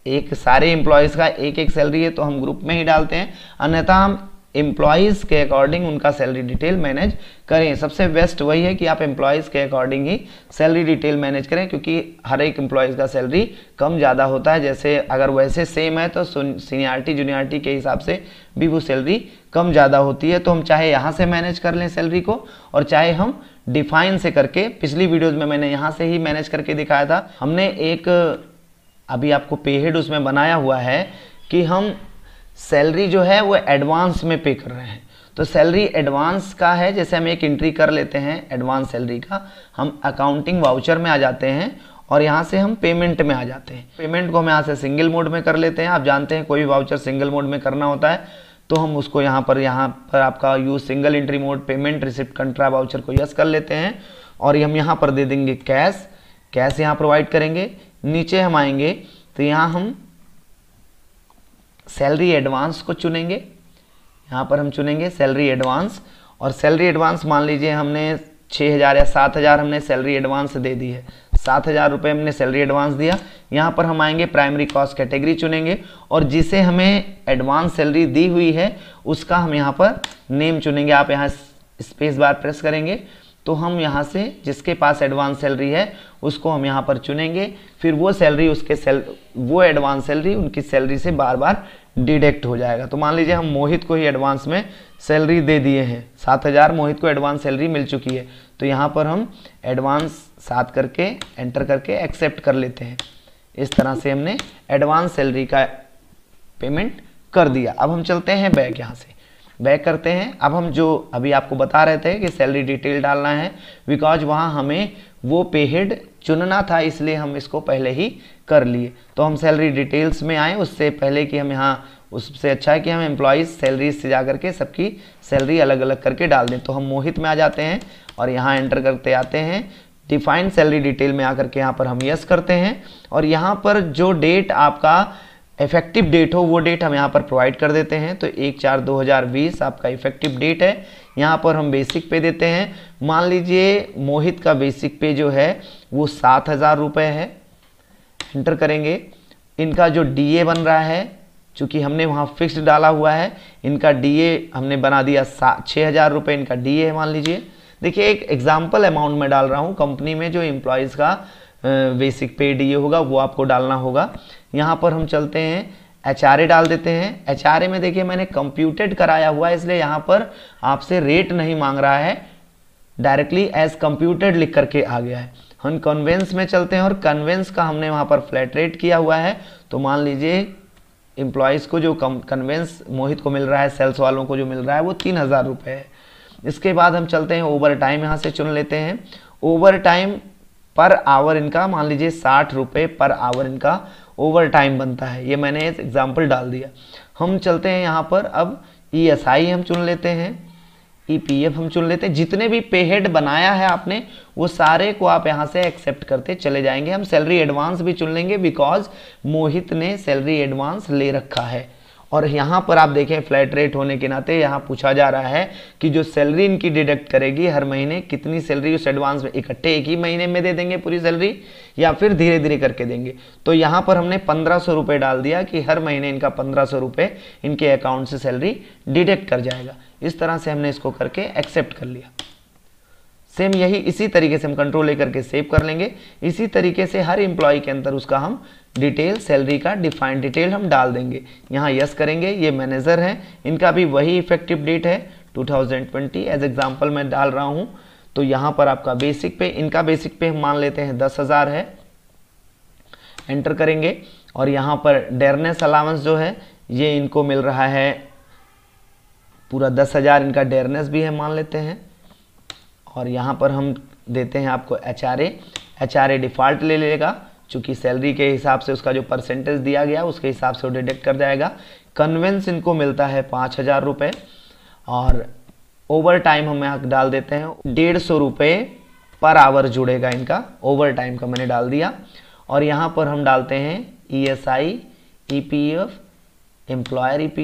एक सारे एम्प्लॉयज़ का एक एक सैलरी है तो हम ग्रुप में ही डालते हैं अन्यथा हम एम्प्लॉयज़ के अकॉर्डिंग उनका सैलरी डिटेल मैनेज करें सबसे बेस्ट वही है कि आप एम्प्लॉयज़ के अकॉर्डिंग ही सैलरी डिटेल मैनेज करें क्योंकि हर एक एम्प्लॉयज़ का सैलरी कम ज़्यादा होता है जैसे अगर वैसे सेम है तो सीनियरिटी जूनियरिटी के हिसाब से भी वो सैलरी कम ज़्यादा होती है तो हम चाहे यहाँ से मैनेज कर लें सैलरी को और चाहे हम डिफाइन से करके पिछली वीडियोज़ में मैंने यहाँ से ही मैनेज करके दिखाया था हमने एक अभी आपको पेहेड उसमें बनाया हुआ है कि हम सैलरी जो है वो एडवांस में पे कर रहे हैं तो सैलरी एडवांस का है जैसे हम एक एंट्री कर लेते हैं एडवांस सैलरी का हम अकाउंटिंग वाउचर में आ जाते हैं और यहाँ से हम पेमेंट में आ जाते हैं पेमेंट को हम यहाँ से सिंगल मोड में कर लेते हैं आप जानते हैं कोई भी वाउचर सिंगल मोड में करना होता है तो हम उसको यहाँ पर यहाँ पर आपका use single entry mode payment receipt contra voucher को यस कर लेते हैं और हम यहाँ पर दे देंगे कैश कैश यहाँ प्रोवाइड करेंगे नीचे हम आएंगे तो यहाँ हम सैलरी एडवांस को चुनेंगे यहाँ पर हम चुनेंगे सैलरी एडवांस और सैलरी एडवांस मान लीजिए हमने 6000 हज़ार या सात हज़ार हमने सैलरी एडवांस दे दी है सात हज़ार रुपये हमने सैलरी एडवांस दिया यहाँ पर हम आएंगे प्राइमरी कॉस्ट कैटेगरी चुनेंगे और जिसे हमें एडवांस सैलरी दी हुई है उसका हम यहाँ पर नेम चुनेंगे आप यहाँ स्पेस बार प्रेस करेंगे तो हम यहाँ से जिसके पास एडवांस सैलरी है उसको हम यहाँ पर चुनेंगे फिर वो सैलरी उसके सेल वो एडवांस सैलरी उनकी सैलरी से बार बार डिडेक्ट हो जाएगा तो मान लीजिए हम मोहित को ही एडवांस में सैलरी दे दिए हैं सात हज़ार मोहित को एडवांस सैलरी मिल चुकी है तो यहाँ पर हम एडवांस सात करके एंटर करके एक्सेप्ट कर लेते हैं इस तरह से हमने एडवांस सैलरी का पेमेंट कर दिया अब हम चलते हैं बैग यहाँ से बैक करते हैं अब हम जो अभी आपको बता रहे थे कि सैलरी डिटेल डालना है बिकॉज वहाँ हमें वो पे हेड चुनना था इसलिए हम इसको पहले ही कर लिए तो हम सैलरी डिटेल्स में आए उससे पहले कि हम यहाँ उससे अच्छा है कि हम एम्प्लॉयज़ सैलरी से जा करके सबकी सैलरी अलग अलग करके डाल दें तो हम मोहित में आ जाते हैं और यहाँ एंटर करते आते हैं डिफाइंड सैलरी डिटेल में आकर के यहाँ पर हम यस करते हैं और यहाँ पर जो डेट आपका इफेक्टिव डेट हो वो डेट हम यहाँ पर प्रोवाइड कर देते हैं तो एक चार दो हज़ार बीस आपका इफेक्टिव डेट है यहाँ पर हम बेसिक पे देते हैं मान लीजिए मोहित का बेसिक पे जो है वो सात हज़ार रुपये है इंटर करेंगे इनका जो डीए बन रहा है चूँकि हमने वहाँ फिक्स्ड डाला हुआ है इनका डीए हमने बना दिया सा छः हज़ार रुपये इनका डी है मान लीजिए देखिए एक एग्जाम्पल अमाउंट में डाल रहा हूँ कंपनी में जो एम्प्लॉयज़ का बेसिक पे डी होगा वो आपको डालना होगा यहाँ पर हम चलते हैं एच डाल देते हैं एच में देखिए मैंने कंप्यूटेड कराया हुआ है इसलिए यहाँ पर आपसे रेट नहीं मांग रहा है डायरेक्टली एज कंप्यूटेड लिख करके आ गया है हम कन्वेंस में चलते हैं और कन्वेंस का हमने वहाँ पर फ्लैट रेट किया हुआ है तो मान लीजिए एम्प्लॉयज़ को जो कन्वेंस मोहित को मिल रहा है सेल्स वालों को जो मिल रहा है वो तीन हज़ार रुपये है इसके बाद हम चलते हैं ओवर टाइम यहाँ से चुन लेते हैं ओवर टाइम पर आवर इनका मान लीजिए साठ रुपये पर आवर इनका ओवर टाइम बनता है ये मैंने एक एग्जाम्पल डाल दिया हम चलते हैं यहाँ पर अब ई एस आई हम चुन लेते हैं ई पी एफ हम चुन लेते हैं जितने भी पे हेड बनाया है आपने वो सारे को आप यहाँ से एक्सेप्ट करते चले जाएंगे हम सैलरी एडवांस भी चुन लेंगे बिकॉज मोहित ने सैलरी एडवांस ले रखा है और यहाँ पर आप देखें फ्लैट रेट होने के नाते यहाँ पूछा जा रहा है कि जो सैलरी इनकी डिडक्ट करेगी हर महीने कितनी सैलरी उस एडवांस में इकट्ठे एक ही महीने में दे देंगे पूरी सैलरी या फिर धीरे धीरे करके देंगे तो यहाँ पर हमने पंद्रह सौ रुपये डाल दिया कि हर महीने इनका पंद्रह सौ रुपये इनके अकाउंट से सैलरी डिडक्ट कर जाएगा इस तरह से हमने इसको करके एक्सेप्ट कर लिया सेम यही इसी तरीके से हम कंट्रोल लेकर करके सेव कर लेंगे इसी तरीके से हर एम्प्लॉय के अंदर उसका हम डिटेल सैलरी का डिफाइंड डिटेल हम डाल देंगे यहाँ यस करेंगे ये मैनेजर हैं इनका भी वही इफेक्टिव डेट है 2020 एज एग्जांपल मैं डाल रहा हूँ तो यहाँ पर आपका बेसिक पे इनका बेसिक पे हम मान लेते हैं दस हज़ार है एंटर करेंगे और यहाँ पर डेयरनेस अलावेंस जो है ये इनको मिल रहा है पूरा दस हज़ार इनका डेयरनेस भी है मान लेते हैं और यहाँ पर हम देते हैं आपको H R A H R A default ले लेगा चूँकि सैलरी के हिसाब से उसका जो परसेंटेज दिया गया उसके हिसाब से वो डिडक्ट कर जाएगा कन्वेंस इनको मिलता है पाँच हज़ार रुपये और ओवर टाइम हम यहाँ डाल देते हैं डेढ़ सौ रुपये पर आवर जुड़ेगा इनका ओवर टाइम का मैंने डाल दिया और यहाँ पर हम डालते हैं E S I E P F employer F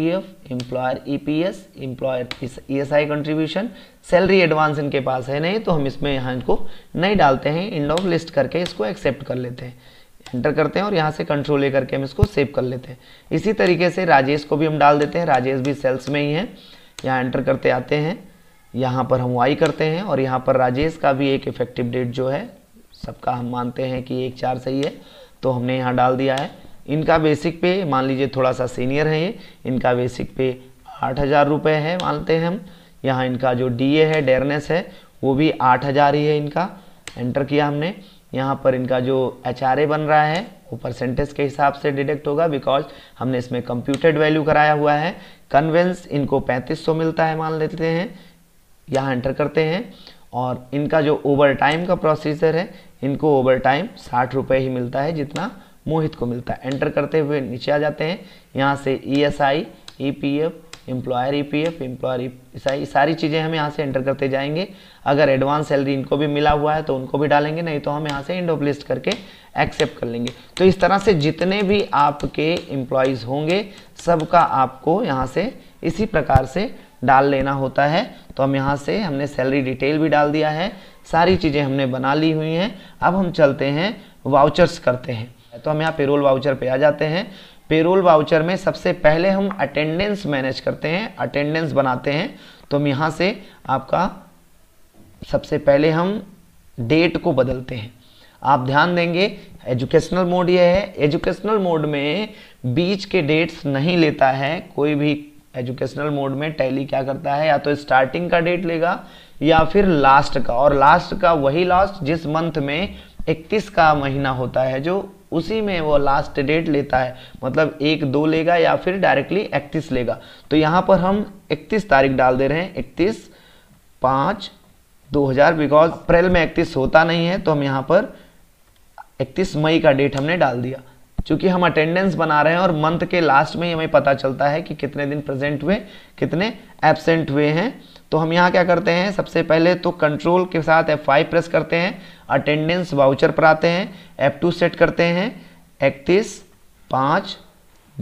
employer S employer I contribution salary advance इनके पास है नहीं तो हम इसमें यहाँ इनको नहीं डालते हैं इंड ऑफ लिस्ट करके इसको एक्सेप्ट कर लेते हैं एंटर करते हैं और यहाँ से कंट्रोल ले करके हम इसको सेव कर लेते हैं इसी तरीके से राजेश को भी हम डाल देते हैं राजेश भी सेल्स में ही है यहाँ एंटर करते आते हैं यहाँ पर हम वाई करते हैं और यहाँ पर राजेश का भी एक इफेक्टिव डेट जो है सबका हम मानते हैं कि एक चार सही है तो हमने यहाँ डाल दिया है इनका बेसिक पे मान लीजिए थोड़ा सा सीनियर है ये इनका बेसिक पे आठ हज़ार रुपये है मानते हैं हम यहाँ इनका जो डी है डेरनेस है वो भी आठ हज़ार ही है इनका एंटर किया हमने यहाँ पर इनका जो एच बन रहा है वो परसेंटेज के हिसाब से डिडक्ट होगा बिकॉज हमने इसमें कंप्यूटेड वैल्यू कराया हुआ है कन्वेंस इनको पैंतीस मिलता है मान लेते हैं यहाँ एंटर करते हैं और इनका जो ओवर टाइम का प्रोसीजर है इनको ओवर टाइम साठ रुपये ही मिलता है जितना मोहित को मिलता है एंटर करते हुए नीचे आ जाते हैं यहाँ से E S I E P F employer E P F employer E सारी चीज़ें हम यहाँ से एंटर करते जाएंगे अगर एडवांस सैलरी इनको भी मिला हुआ है तो उनको भी डालेंगे नहीं तो हम यहाँ से इंड ऑफ लिस्ट करके एक्सेप्ट कर लेंगे तो इस तरह से जितने भी आपके एम्प्लॉयज़ होंगे सबका आपको यहाँ से इसी प्रकार से डाल लेना होता है तो हम यहाँ से हमने सैलरी डिटेल भी डाल दिया है सारी चीज़ें हमने बना ली हुई हैं अब हम चलते हैं वाउचर्स करते हैं तो हम यहाँ पेरोल वाउचर पे आ जाते हैं पेरोल वाउचर में सबसे पहले हम अटेंडेंस मैनेज करते हैं अटेंडेंस बनाते हैं तो हम यहाँ से आपका सबसे पहले हम डेट को बदलते हैं आप ध्यान देंगे एजुकेशनल मोड ये है एजुकेशनल मोड में बीच के डेट्स नहीं लेता है कोई भी एजुकेशनल मोड में टैली क्या करता है या तो स्टार्टिंग का डेट लेगा या फिर लास्ट का और लास्ट का वही लास्ट जिस मंथ में 31 का महीना होता है जो उसी में वो लास्ट डेट लेता है मतलब एक दो लेगा या फिर डायरेक्टली इकतीस लेगा तो यहाँ पर हम इकतीस तारीख डाल दे रहे हैं इकतीस पाँच दो हज़ार बिकॉज अप्रैल में इकतीस होता नहीं है तो हम यहाँ पर इकतीस मई का डेट हमने डाल दिया चूँकि हम अटेंडेंस बना रहे हैं और मंथ के लास्ट में ही हमें पता चलता है कि कितने दिन प्रेजेंट हुए कितने एबसेंट हुए हैं तो हम यहाँ क्या करते हैं सबसे पहले तो कंट्रोल के साथ F5 प्रेस करते हैं अटेंडेंस वाउचर पर आते हैं F2 सेट करते हैं इकतीस पाँच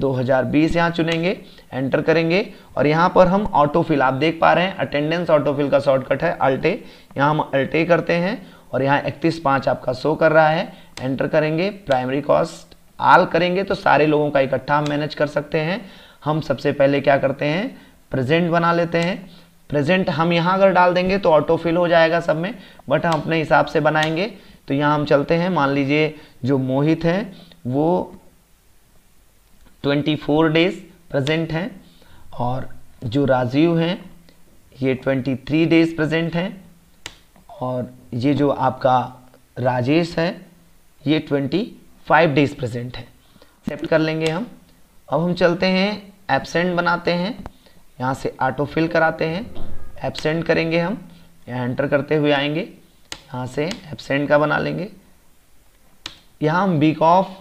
2020 यहाँ चुनेंगे एंटर करेंगे और यहाँ पर हम ऑटोफिल आप देख पा रहे हैं अटेंडेंस ऑटोफिल का शॉर्टकट है अल्टे यहाँ हम अल्टे करते हैं और यहाँ इकतीस पाँच आपका शो कर रहा है एंटर करेंगे प्राइमरी कॉस्ट आल करेंगे तो सारे लोगों का इकट्ठा हम मैनेज कर सकते हैं हम सबसे पहले क्या करते हैं प्रेजेंट बना लेते हैं प्रेजेंट हम यहाँ अगर डाल देंगे तो ऑटो फिल हो जाएगा सब में बट हम अपने हिसाब से बनाएंगे तो यहाँ हम चलते हैं मान लीजिए जो मोहित हैं वो 24 डेज प्रेजेंट हैं और जो राजीव हैं ये 23 डेज प्रेजेंट हैं और ये जो आपका राजेश है ये 25 डेज प्रेजेंट है एक्सेप्ट कर लेंगे हम अब हम चलते हैं एबसेंट बनाते हैं यहाँ से ऑटो फिल कराते हैं एबसेंट करेंगे हम यहाँ एंटर करते हुए आएंगे यहाँ से एबसेंट का बना लेंगे यहाँ हम वीक ऑफ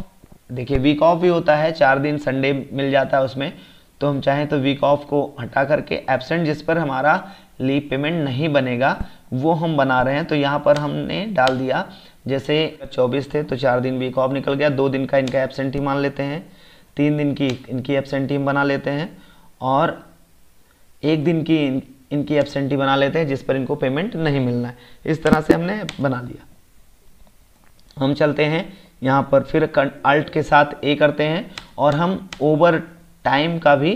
देखिए वीक ऑफ भी होता है चार दिन संडे मिल जाता है उसमें तो हम चाहें तो वीक ऑफ को हटा करके एबसेंट जिस पर हमारा लीव पेमेंट नहीं बनेगा वो हम बना रहे हैं तो यहाँ पर हमने डाल दिया जैसे 24 थे तो चार दिन वीक ऑफ निकल गया दो दिन का इनका एबसेंट ही मान लेते हैं तीन दिन की इनकी एबसेंट टीम बना लेते हैं और एक दिन की इन, इनकी एबसेंटी बना लेते हैं जिस पर इनको पेमेंट नहीं मिलना है इस तरह से हमने बना लिया हम चलते हैं यहाँ पर फिर अल्ट के साथ ए करते हैं और हम ओवर टाइम का भी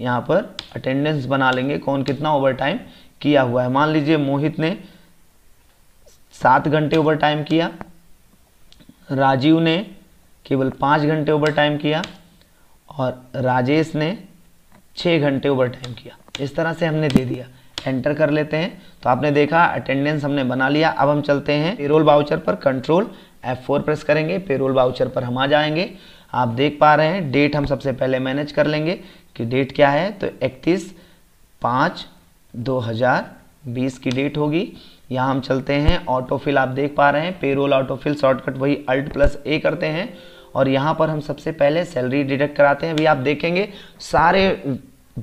यहाँ पर अटेंडेंस बना लेंगे कौन कितना ओवर टाइम किया हुआ है मान लीजिए मोहित ने सात घंटे ओवर टाइम किया राजीव ने केवल पाँच घंटे ओवर टाइम किया और राजेश ने छः घंटे ओवर टाइम किया इस तरह से हमने दे दिया एंटर कर लेते हैं तो आपने देखा अटेंडेंस हमने बना लिया अब हम चलते हैं पेरोल बाउचर पर कंट्रोल F4 प्रेस करेंगे पेरोल बाउचर पर हम आ जाएंगे आप देख पा रहे हैं डेट हम सबसे पहले मैनेज कर लेंगे कि डेट क्या है तो 31 पाँच 2020 की डेट होगी यहाँ हम चलते हैं ऑटोफिल आप देख पा रहे हैं पेरोल ऑटोफिल शॉर्टकट वही अल्ट प्लस ए करते हैं और यहाँ पर हम सबसे पहले सैलरी डिडक्ट कराते हैं अभी आप देखेंगे सारे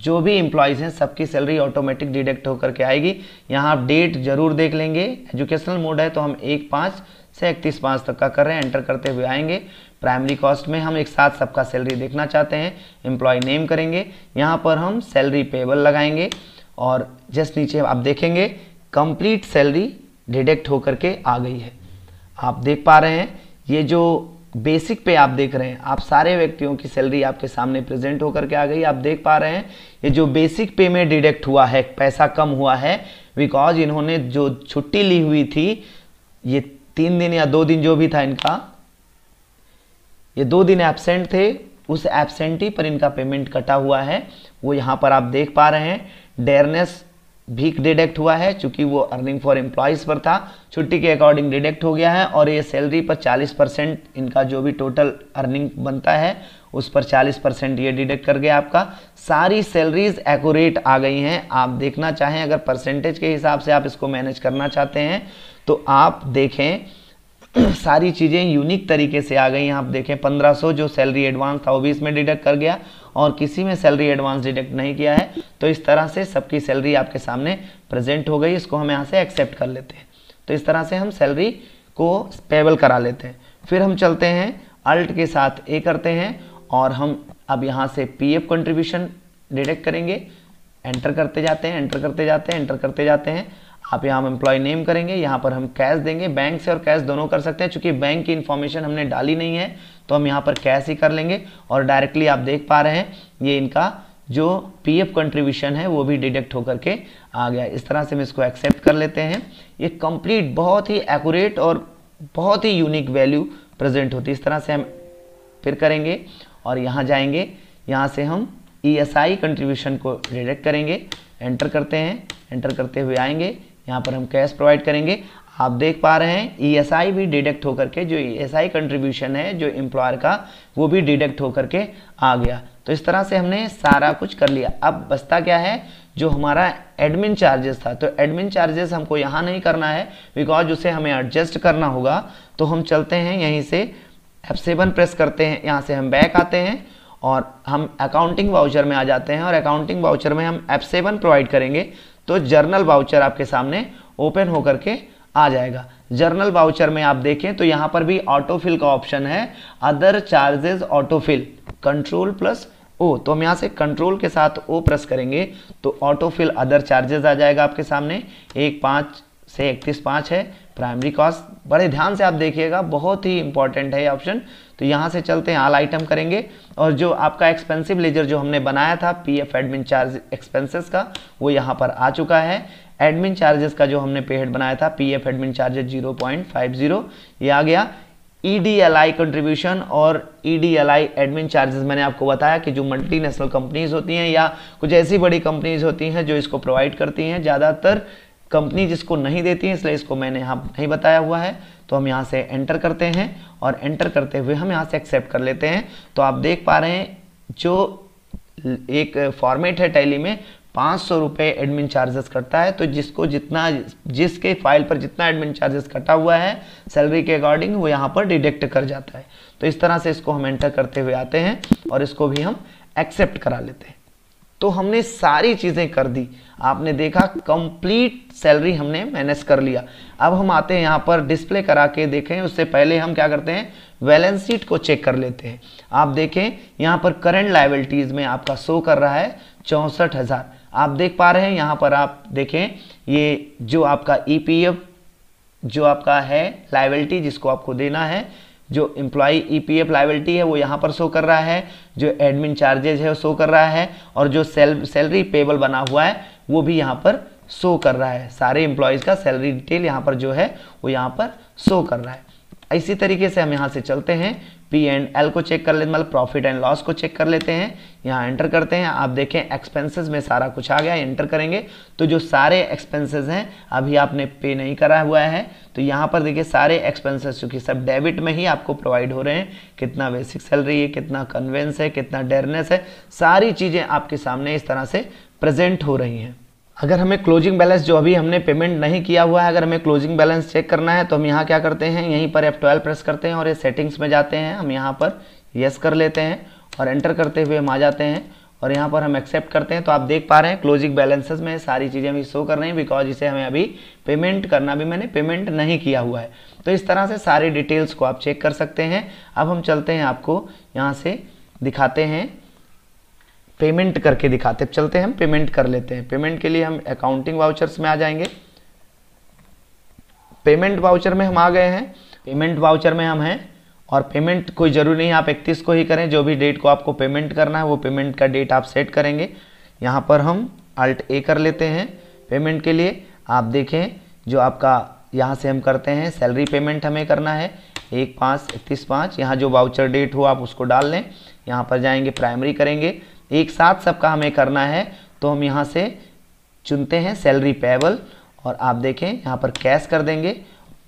जो भी एम्प्लॉयज़ हैं सबकी सैलरी ऑटोमेटिक डिडक्ट होकर के आएगी यहाँ आप डेट जरूर देख लेंगे एजुकेशनल मोड है तो हम एक पाँच से इकतीस पाँच तक का कर रहे हैं एंटर करते हुए आएंगे प्राइमरी कॉस्ट में हम एक साथ सबका सैलरी देखना चाहते हैं एम्प्लॉय नेम करेंगे यहाँ पर हम सैलरी पेबल लगाएंगे और जस्ट नीचे आप देखेंगे कंप्लीट सैलरी डिडक्ट होकर के आ गई है आप देख पा रहे हैं ये जो बेसिक पे आप देख रहे हैं आप सारे व्यक्तियों की सैलरी आपके सामने प्रेजेंट होकर के आ गई आप देख पा रहे हैं ये जो बेसिक पे में डिडक्ट हुआ है पैसा कम हुआ है बिकॉज इन्होंने जो छुट्टी ली हुई थी ये तीन दिन या दो दिन जो भी था इनका ये दो दिन एबसेंट थे उस एबसेंटी पर इनका पेमेंट कटा हुआ है वो यहाँ पर आप देख पा रहे हैं डेरनेस भी डिडक्ट हुआ है चूंकि वो अर्निंग फॉर एम्प्लॉयज पर था छुट्टी के अकॉर्डिंग डिडक्ट हो गया है और ये सैलरी पर 40 परसेंट इनका जो भी टोटल अर्निंग बनता है उस पर 40 परसेंट ये डिडक्ट कर गया आपका सारी सैलरीज एक्यूरेट आ गई हैं आप देखना चाहें अगर परसेंटेज के हिसाब से आप इसको मैनेज करना चाहते हैं तो आप देखें <clears throat> सारी चीज़ें यूनिक तरीके से आ गई हैं आप देखें 1500 जो सैलरी एडवांस था वो भी इसमें डिडक्ट कर गया और किसी में सैलरी एडवांस डिडक्ट नहीं किया है तो इस तरह से सबकी सैलरी आपके सामने प्रेजेंट हो गई इसको हम यहाँ से एक्सेप्ट कर लेते हैं तो इस तरह से हम सैलरी को पेबल करा लेते हैं फिर हम चलते हैं अल्ट के साथ ए करते हैं और हम अब यहाँ से एफ कंट्रीब्यूशन डिडक्ट करेंगे एंटर करते जाते हैं एंटर करते जाते हैं एंटर करते जाते हैं आप यहाँ हम एम्प्लॉय नेम करेंगे यहाँ पर हम कैश देंगे बैंक से और कैश दोनों कर सकते हैं चूंकि बैंक की इन्फॉर्मेशन हमने डाली नहीं है तो हम यहाँ पर कैश ही कर लेंगे और डायरेक्टली आप देख पा रहे हैं ये इनका जो पी एफ़ कंट्रीब्यूशन है वो भी डिडक्ट होकर के आ गया इस तरह से हम इसको एक्सेप्ट कर लेते हैं ये कंप्लीट बहुत ही एक्यूरेट और बहुत ही यूनिक वैल्यू प्रेजेंट होती है इस तरह से हम फिर करेंगे और यहाँ जाएंगे यहाँ से हम ई एस आई कंट्रीब्यूशन को डिडक्ट करेंगे एंटर करते हैं एंटर करते हुए आएंगे यहाँ पर हम कैश प्रोवाइड करेंगे आप देख पा रहे हैं ईएसआई e भी डिडक्ट होकर के जो ईएसआई e कंट्रीब्यूशन है जो एम्प्लॉयर का वो भी डिडक्ट होकर के आ गया तो इस तरह से हमने सारा कुछ कर लिया अब बचता क्या है जो हमारा एडमिन चार्जेस था तो एडमिन चार्जेस हमको यहाँ नहीं करना है बिकॉज उसे हमें एडजस्ट करना होगा तो हम चलते हैं यहीं से एफ सेवन प्रेस करते हैं यहाँ से हम बैक आते हैं और हम अकाउंटिंग वाउचर में आ जाते हैं और अकाउंटिंग वाउचर में हम एफ सेवन प्रोवाइड करेंगे तो जर्नल वाउचर आपके सामने ओपन होकर के आ जाएगा जर्नल वाउचर में आप देखें तो यहां पर भी ऑटोफिल का ऑप्शन है other charges autofill control plus O तो हम यहां से कंट्रोल के साथ ओ प्रेस करेंगे तो ऑटोफिल अदर चार्जेस आ जाएगा आपके सामने एक पांच से इकतीस पांच है प्राइमरी कॉस्ट बड़े ध्यान से आप देखिएगा बहुत ही इंपॉर्टेंट है ये ऑप्शन तो यहाँ से चलते हैं आल आइटम करेंगे और जो आपका एक्सपेंसिव लेजर जो हमने बनाया था P F admin charge expenses का वो यहाँ पर आ चुका है एडमिन चार्जेस का जो हमने पेहेड बनाया था P F admin charges zero point five zero ये आ गया E D L I contribution और E D L I admin charges मैंने आपको बताया कि जो मल्टीनेशनल कंपनीज होती हैं या कुछ ऐसी बड़ी कंपनीज होती हैं जो इसको प्रोवाइड करती हैं ज़्यादातर कंपनी जिसको नहीं देती है इसलिए इसको मैंने यहाँ नहीं बताया हुआ है तो हम यहाँ से एंटर करते हैं और एंटर करते हुए हम यहाँ से एक्सेप्ट कर लेते हैं तो आप देख पा रहे हैं जो एक फॉर्मेट है टैली में पाँच सौ रुपये एडमिन चार्जेस कटता है तो जिसको जितना जिसके फाइल पर जितना एडमिन चार्जेस कटा हुआ है सैलरी के अकॉर्डिंग वो यहाँ पर डिडक्ट कर जाता है तो इस तरह से इसको हम एंटर करते हुए आते हैं और इसको भी हम एक्सेप्ट करा लेते हैं तो हमने सारी चीज़ें कर दी आपने देखा कंप्लीट सैलरी हमने मैनेज कर लिया अब हम आते हैं यहाँ पर डिस्प्ले करा के देखें उससे पहले हम क्या करते हैं बैलेंस शीट को चेक कर लेते हैं आप देखें यहाँ पर करंट लाइबिलिटीज़ में आपका शो कर रहा है चौंसठ हज़ार आप देख पा रहे हैं यहाँ पर आप देखें ये जो आपका ई e जो आपका है लाइबिलिटी जिसको आपको देना है जो एम्प्लॉय ईपीएफ लाइबिलिटी है वो यहाँ पर शो कर रहा है जो एडमिन चार्जेज है वो शो कर रहा है और जो सेल सैलरी पेबल बना हुआ है वो भी यहाँ पर शो कर रहा है सारे एम्प्लॉयज़ का सैलरी डिटेल यहाँ पर जो है वो यहाँ पर शो कर रहा है इसी तरीके से हम यहाँ से चलते हैं पी एंड एल को चेक कर लेते मतलब प्रॉफिट एंड लॉस को चेक कर लेते हैं यहाँ एंटर करते हैं आप देखें एक्सपेंसेस में सारा कुछ आ गया एंटर करेंगे तो जो सारे एक्सपेंसेस हैं अभी आपने पे नहीं करा हुआ है तो यहाँ पर देखिए सारे एक्सपेंसेस चूँकि सब डेबिट में ही आपको प्रोवाइड हो रहे हैं कितना बेसिक सैलरी है कितना कन्वेंस है कितना डेरनेस है सारी चीज़ें आपके सामने इस तरह से प्रजेंट हो रही हैं अगर हमें क्लोजिंग बैलेंस जो अभी हमने पेमेंट नहीं किया हुआ है अगर हमें क्लोजिंग बैलेंस चेक करना है तो हम यहाँ क्या करते हैं यहीं पर एफ ट्वेल्व प्रेस करते हैं और ये सेटिंग्स में जाते हैं हम यहाँ पर यस कर लेते हैं और एंटर करते हुए हम आ जाते हैं और यहाँ पर हम एक्सेप्ट करते हैं तो आप देख पा रहे हैं क्लोजिंग बैलेंसेज में सारी चीज़ें अभी शो कर रहे हैं बिकॉज इसे हमें अभी पेमेंट करना भी मैंने पेमेंट नहीं किया हुआ है तो इस तरह से सारी डिटेल्स को आप चेक कर सकते हैं अब हम चलते हैं आपको यहाँ से दिखाते हैं पेमेंट करके दिखाते चलते हम पेमेंट कर लेते हैं पेमेंट के लिए हम अकाउंटिंग वाउचर्स में आ जाएंगे पेमेंट वाउचर में हम आ गए हैं पेमेंट वाउचर में हम हैं और पेमेंट कोई ज़रूरी नहीं आप इकतीस को ही करें जो भी डेट को आपको पेमेंट करना है वो पेमेंट का डेट आप सेट करेंगे यहाँ पर हम अल्ट ए कर लेते हैं पेमेंट के लिए आप देखें जो आपका यहाँ से हम करते हैं सैलरी पेमेंट हमें करना है एक पाँच इकतीस पाँच यहाँ जो वाउचर डेट हो आप उसको डाल लें यहाँ पर जाएंगे प्राइमरी करेंगे एक साथ सबका हमें करना है तो हम यहाँ से चुनते हैं सैलरी पेबल और आप देखें यहाँ पर कैश कर देंगे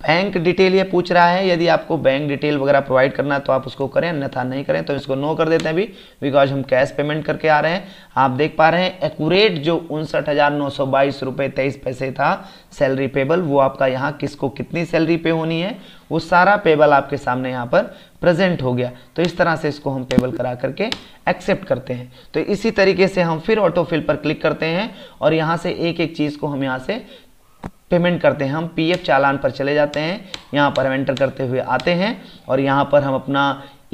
बैंक डिटेल ये पूछ रहा है यदि आपको बैंक डिटेल वगैरह प्रोवाइड करना है तो आप उसको करें अन्यथा नहीं करें तो इसको नो कर देते हैं अभी बिकॉज हम कैश पेमेंट करके आ रहे हैं आप देख पा रहे हैं एक्यूरेट जो उनसठ हज़ार नौ सौ बाईस रुपये तेईस पैसे था सैलरी पेबल वो आपका यहाँ किसको कितनी सैलरी पे होनी है वो सारा पेबल आपके सामने यहाँ पर प्रेजेंट हो गया तो इस तरह से इसको हम पेबल करा करके एक्सेप्ट करते हैं तो इसी तरीके से हम फिर ऑटो फिल पर क्लिक करते हैं और यहाँ से एक एक चीज़ को हम यहाँ से पेमेंट करते हैं हम पीएफ चालान पर चले जाते हैं यहाँ पर हम एंटर करते हुए आते हैं और यहाँ पर हम अपना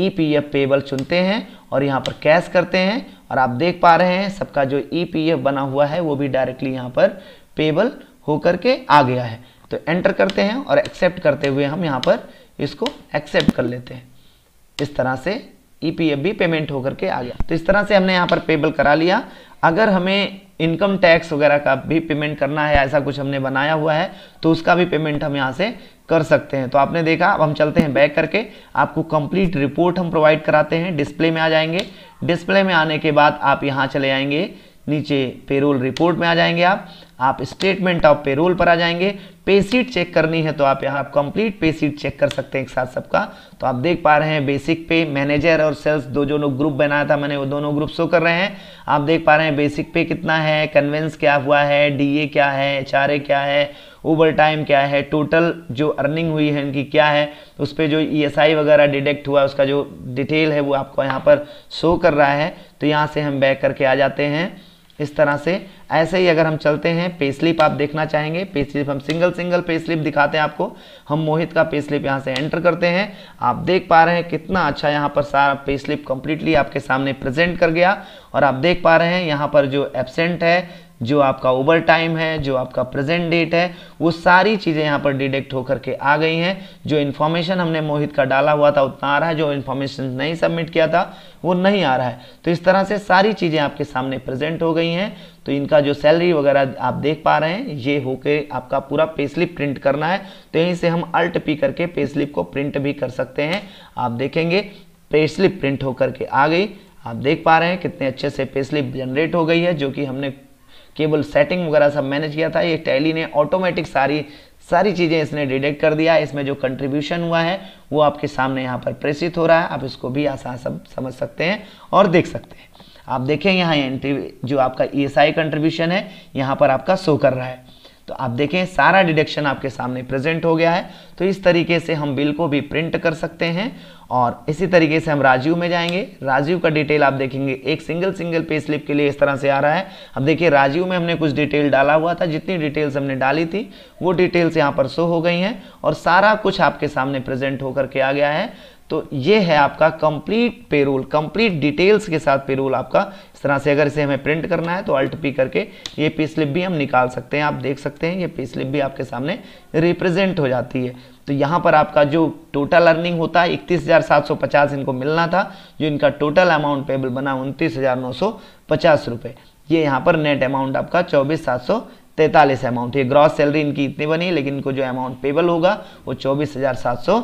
ई पी एफ पेबल चुनते हैं और यहाँ पर कैश करते हैं और आप देख पा रहे हैं सबका जो ई पी एफ बना हुआ है वो भी डायरेक्टली यहाँ पर पेबल कर के आ गया है तो एंटर करते हैं और एक्सेप्ट करते हुए हम यहाँ पर इसको एक्सेप्ट कर लेते हैं इस तरह से ईपीएफ e भी पेमेंट होकर के आ गया तो इस तरह से हमने यहाँ पर पेबल करा लिया अगर हमें इनकम टैक्स वगैरह का भी पेमेंट करना है ऐसा कुछ हमने बनाया हुआ है तो उसका भी पेमेंट हम यहाँ से कर सकते हैं तो आपने देखा अब हम चलते हैं बैक करके आपको कंप्लीट रिपोर्ट हम प्रोवाइड कराते हैं डिस्प्ले में आ जाएंगे डिस्प्ले में आने के बाद आप यहाँ चले आएंगे नीचे पेरोल रिपोर्ट में आ जाएंगे आप आप स्टेटमेंट ऑफ पेरोल पर आ जाएंगे पेसीट चेक करनी है तो आप यहाँ कंप्लीट पेसीट चेक कर सकते हैं एक साथ सबका तो आप देख पा रहे हैं बेसिक पे मैनेजर और सेल्स दो जो ग्रुप बनाया था मैंने वो दोनों ग्रुप शो कर रहे हैं आप देख पा रहे हैं बेसिक पे कितना है कन्वेंस क्या हुआ है डी क्या है एच क्या है ओवर टाइम क्या है टोटल जो अर्निंग हुई है इनकी क्या है उस पर जो ई e वगैरह डिडेक्ट हुआ उसका जो डिटेल है वो आपको यहाँ पर शो कर रहा है तो यहाँ से हम बैक करके आ जाते हैं इस तरह से ऐसे ही अगर हम चलते हैं पे स्लिप आप देखना चाहेंगे पे स्लिप हम सिंगल सिंगल पे स्लिप दिखाते हैं आपको हम मोहित का पे स्लिप यहाँ से एंटर करते हैं आप देख पा रहे हैं कितना अच्छा यहाँ पर सारा पे स्लिप कंप्लीटली आपके सामने प्रेजेंट कर गया और आप देख पा रहे हैं यहाँ पर जो एबसेंट है जो आपका ओवर टाइम है जो आपका प्रेजेंट डेट है वो सारी चीज़ें यहाँ पर डिडेक्ट होकर के आ गई हैं जो इन्फॉर्मेशन हमने मोहित का डाला हुआ था उतना आ रहा है जो इन्फॉर्मेशन नहीं सबमिट किया था वो नहीं आ रहा है तो इस तरह से सारी चीज़ें आपके सामने प्रेजेंट हो गई हैं तो इनका जो सैलरी वगैरह आप देख पा रहे हैं ये होके आपका पूरा पे स्लिप प्रिंट करना है तो यहीं से हम अल्ट पी करके पे स्लिप को प्रिंट भी कर सकते हैं आप देखेंगे पे स्लिप प्रिंट होकर के आ गई आप देख पा रहे हैं कितने अच्छे से पे स्लिप जनरेट हो गई है जो कि हमने केबल सेटिंग वगैरह सब मैनेज किया था ये टैली ने ऑटोमेटिक सारी सारी चीज़ें इसने डिटेक्ट कर दिया इसमें जो कंट्रीब्यूशन हुआ है वो आपके सामने यहाँ पर प्रेषित हो रहा है आप इसको भी आसान सब समझ सकते हैं और देख सकते हैं आप देखें यहाँ एंट्री जो आपका ई एस आई कंट्रीब्यूशन है यहाँ पर आपका शो कर रहा है तो आप देखें सारा डिडक्शन आपके सामने प्रेजेंट हो गया है तो इस तरीके से हम बिल को भी प्रिंट कर सकते हैं और इसी तरीके से हम राजीव में जाएंगे राजीव का डिटेल आप देखेंगे एक सिंगल सिंगल पे स्लिप के लिए इस तरह से आ रहा है अब देखिए राजीव में हमने कुछ डिटेल डाला हुआ था जितनी डिटेल्स हमने डाली थी वो डिटेल्स यहाँ पर शो हो गई हैं और सारा कुछ आपके सामने प्रेजेंट होकर के आ गया है तो ये है आपका कंप्लीट पेरोल कंप्लीट डिटेल्स के साथ पेरोल आपका इस तरह से अगर इसे हमें प्रिंट करना है तो अल्ट पी करके ये पी स्लिप भी हम निकाल सकते हैं आप देख सकते हैं ये पी स्लिप भी आपके सामने रिप्रेजेंट हो जाती है तो यहाँ पर आपका जो टोटल अर्निंग होता है इकतीस इनको मिलना था जो इनका टोटल अमाउंट पेबल बना उनतीस हज़ार ये यहाँ पर नेट अमाउंट आपका चौबीस सात सौ तैंतालीस अमाउंट ये ग्रॉस सैलरी इनकी इतनी बनी लेकिन इनको जो अमाउंट पेबल होगा वो चौबीस हज़ार सात सौ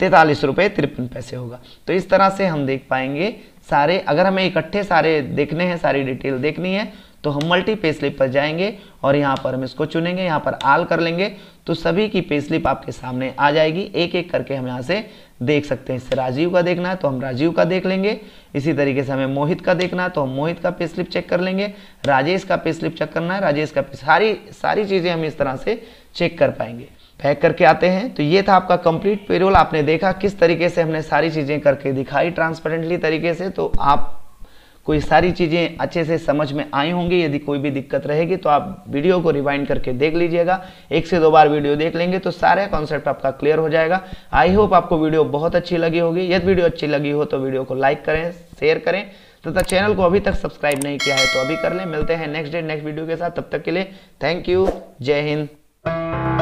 तैंतालीस रुपये तिरपन पैसे होगा तो इस तरह से हम देख पाएंगे सारे अगर हमें इकट्ठे सारे देखने हैं सारी डिटेल देखनी है तो हम मल्टी पे स्लिप पर जाएंगे और यहाँ पर हम इसको चुनेंगे यहाँ पर आल कर लेंगे तो सभी की पे स्लिप आपके सामने आ जाएगी एक एक करके हम यहाँ से देख सकते हैं इससे राजीव का देखना है तो हम राजीव का देख लेंगे इसी तरीके से हमें मोहित का देखना है तो हम मोहित का पे स्लिप चेक कर लेंगे राजेश का पे स्लिप चेक करना है राजेश का सारी सारी चीज़ें हम इस तरह से चेक कर पाएंगे पैक करके आते हैं तो ये था आपका कंप्लीट पेरोल आपने देखा किस तरीके से हमने सारी चीज़ें करके दिखाई ट्रांसपेरेंटली तरीके से तो आप कोई सारी चीज़ें अच्छे से समझ में आई होंगी यदि कोई भी दिक्कत रहेगी तो आप वीडियो को रिवाइंड करके देख लीजिएगा एक से दो बार वीडियो देख लेंगे तो सारे कॉन्सेप्ट आपका क्लियर हो जाएगा आई होप आपको वीडियो बहुत अच्छी लगी होगी यदि वीडियो अच्छी लगी हो तो वीडियो को लाइक करें शेयर करें तथा तो चैनल को अभी तक सब्सक्राइब नहीं किया है तो अभी कर लें मिलते हैं नेक्स्ट डे नेक्स्ट वीडियो के साथ तब तक के लिए थैंक यू जय हिंद